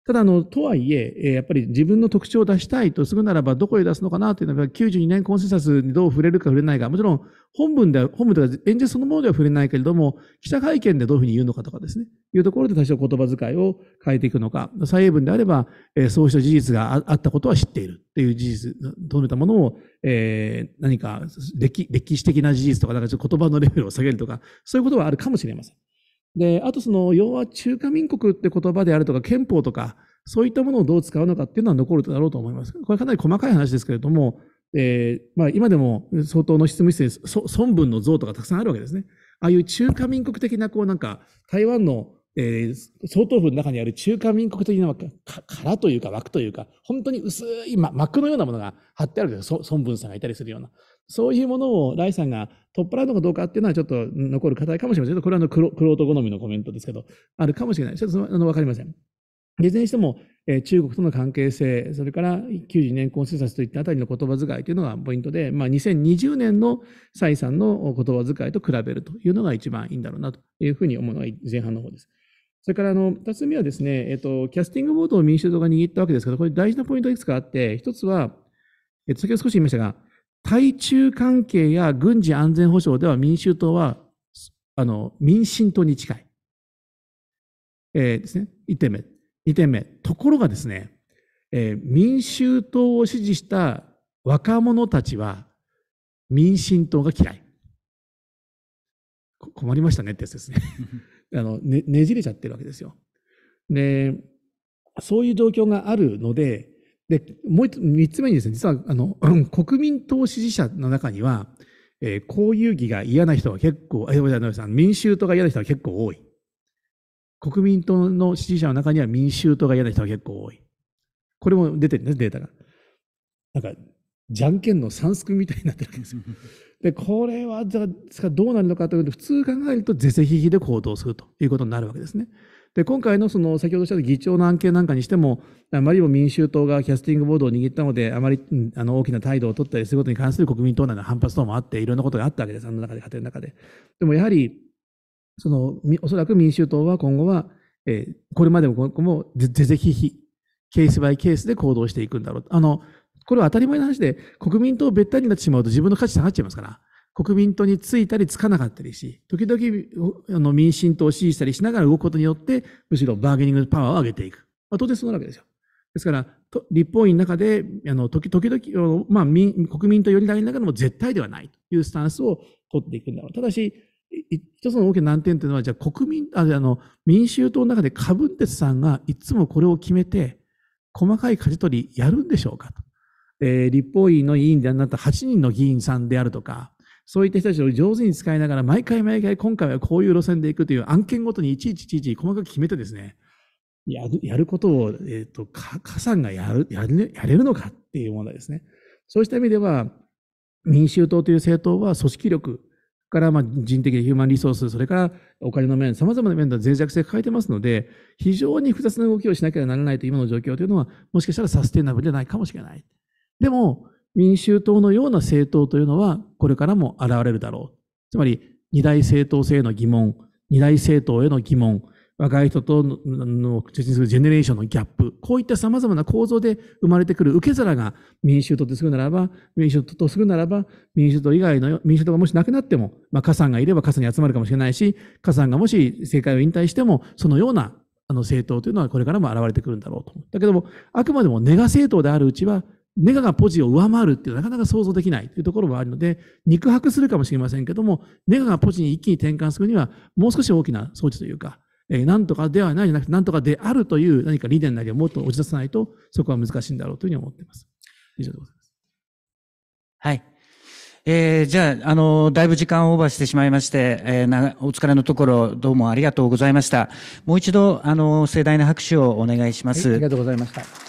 ただ、あの、とはいえ、やっぱり自分の特徴を出したいとするならば、どこへ出すのかなというのは、92年コンセンサスにどう触れるか触れないか、もちろん本文では、本文とか演説そのものでは触れないけれども、記者会見でどういうふうに言うのかとかですね、いうところで多少言葉遣いを変えていくのか、再英文であれば、そうした事実があったことは知っているっていう事実、とめたものを、えー、何か歴史的な事実とか、なんかちょっと言葉のレベルを下げるとか、そういうことはあるかもしれません。で、あとその、要は中華民国って言葉であるとか、憲法とか、そういったものをどう使うのかっていうのは残るだろうと思います。これかなり細かい話ですけれども、えー、まあ、今でも相当の執務室に孫文の像とかたくさんあるわけですね。ああいう中華民国的な、こうなんか、台湾の、えー、総統府の中にある中華民国的な殻というか枠というか、本当に薄い、膜のようなものが貼ってあるけです。孫文さんがいたりするような。そういうものをライさんが取っ払うのかどうかっていうのはちょっと残る課題かもしれません。これはあの黒黒人好みのコメントですけど、あるかもしれない。ちょっとあのかりません。いずれにしても、え中国との関係性、それから92年コンセンサスといったあたりの言葉遣いというのがポイントで、まあ、2020年の蔡さんの言葉遣いと比べるというのが一番いいんだろうなというふうに思うのが前半の方です。それからあのつ目はですね、えっと、キャスティングボードを民主党が握ったわけですけど、これ大事なポイントいくつかあって、一つは、えっと、先ほど少し言いましたが、対中関係や軍事安全保障では民衆党は、あの、民進党に近い。えー、ですね。1点目。2点目。ところがですね、えー、民衆党を支持した若者たちは、民進党が嫌い。困りましたねってやつですね あのね。ねじれちゃってるわけですよ。で、そういう状況があるので、で、もう3つ目にですね、実はあの、国民党支持者の中には、えー、公有義が嫌な人が結構、民衆党が嫌な人が結構多い。国民党の支持者の中には民衆党が嫌な人が結構多い。これも出てるんです、データが。なんか、じゃんけんの三スクみたいになってるわけですよ。で、これは、じゃどうなるのかというと、普通考えると、是々非々で行動するということになるわけですね。で今回のその先ほどした議長の案件なんかにしても、あまりにも民衆党がキャスティングボードを握ったので、あまりあの大きな態度を取ったりすることに関する国民党内の反発等もあって、いろんなことがあったわけです、あの中で、家庭の中で。でもやはり、そのおそらく民衆党は今後は、えー、これまでも今後も是々非々、ケースバイケースで行動していくんだろうあのこれは当たり前の話で、国民党べったりになってしまうと自分の価値下がっちゃいますから。国民党についたりつかなかったりし、時々あの民進党を支持したりしながら動くことによって、むしろバーゲニングパワーを上げていく。まあ、当然そうなるわけですよ。ですから、立法院の中で、あの時時々、まあ、民国民党寄りながらも絶対ではないというスタンスを取っていくんだろう。ただし、一つの大きな難点というのは、じゃあ国民、あの民衆党の中でカブンテツさんがいつもこれを決めて、細かい舵取りやるんでしょうかと。えー、立法院の委員でなった8人の議員さんであるとか、そういった人たちを上手に使いながら、毎回毎回、今回はこういう路線で行くという案件ごとにいちいちいちいち細かく決めてですね、やるやることを、えーと、加算がやるやるやれるのかっていう問題ですね。そうした意味では、民衆党という政党は組織力からまあ人的ヒューマンリソース、それからお金の面、様々な面で脆弱性を抱えてますので、非常に複雑な動きをしなければならないという今の状況というのは、もしかしたらサステナブルじゃないかもしれない。でも、民衆党のような政党というのはこれからも現れるだろう。つまり、二大政党制の疑問、二大政党への疑問、若い人との中心するジェネレーションのギャップ、こういった様々な構造で生まれてくる受け皿が民衆党とするならば、民衆党とするならば、民衆党以外の、民衆党がもしなくなっても、まあ、加算がいれば加算に集まるかもしれないし、加算がもし政界を引退しても、そのようなあの政党というのはこれからも現れてくるんだろうと。だけども、あくまでもネガ政党であるうちは、ネガがポジを上回るっていうのはなかなか想像できないというところもあるので、肉薄するかもしれませんけども、ネガがポジに一気に転換するには、もう少し大きな装置というか、えー、なんとかではないじゃなくて、なんとかであるという何か理念だけをもっと落ち出さないと、そこは難しいんだろうというふうに思っています。以上でございます。はい。えー、じゃあ、あの、だいぶ時間をオーバーしてしまいまして、えー、なお疲れのところ、どうもありがとうございました。もう一度、あの、盛大な拍手をお願いします。はい、ありがとうございました。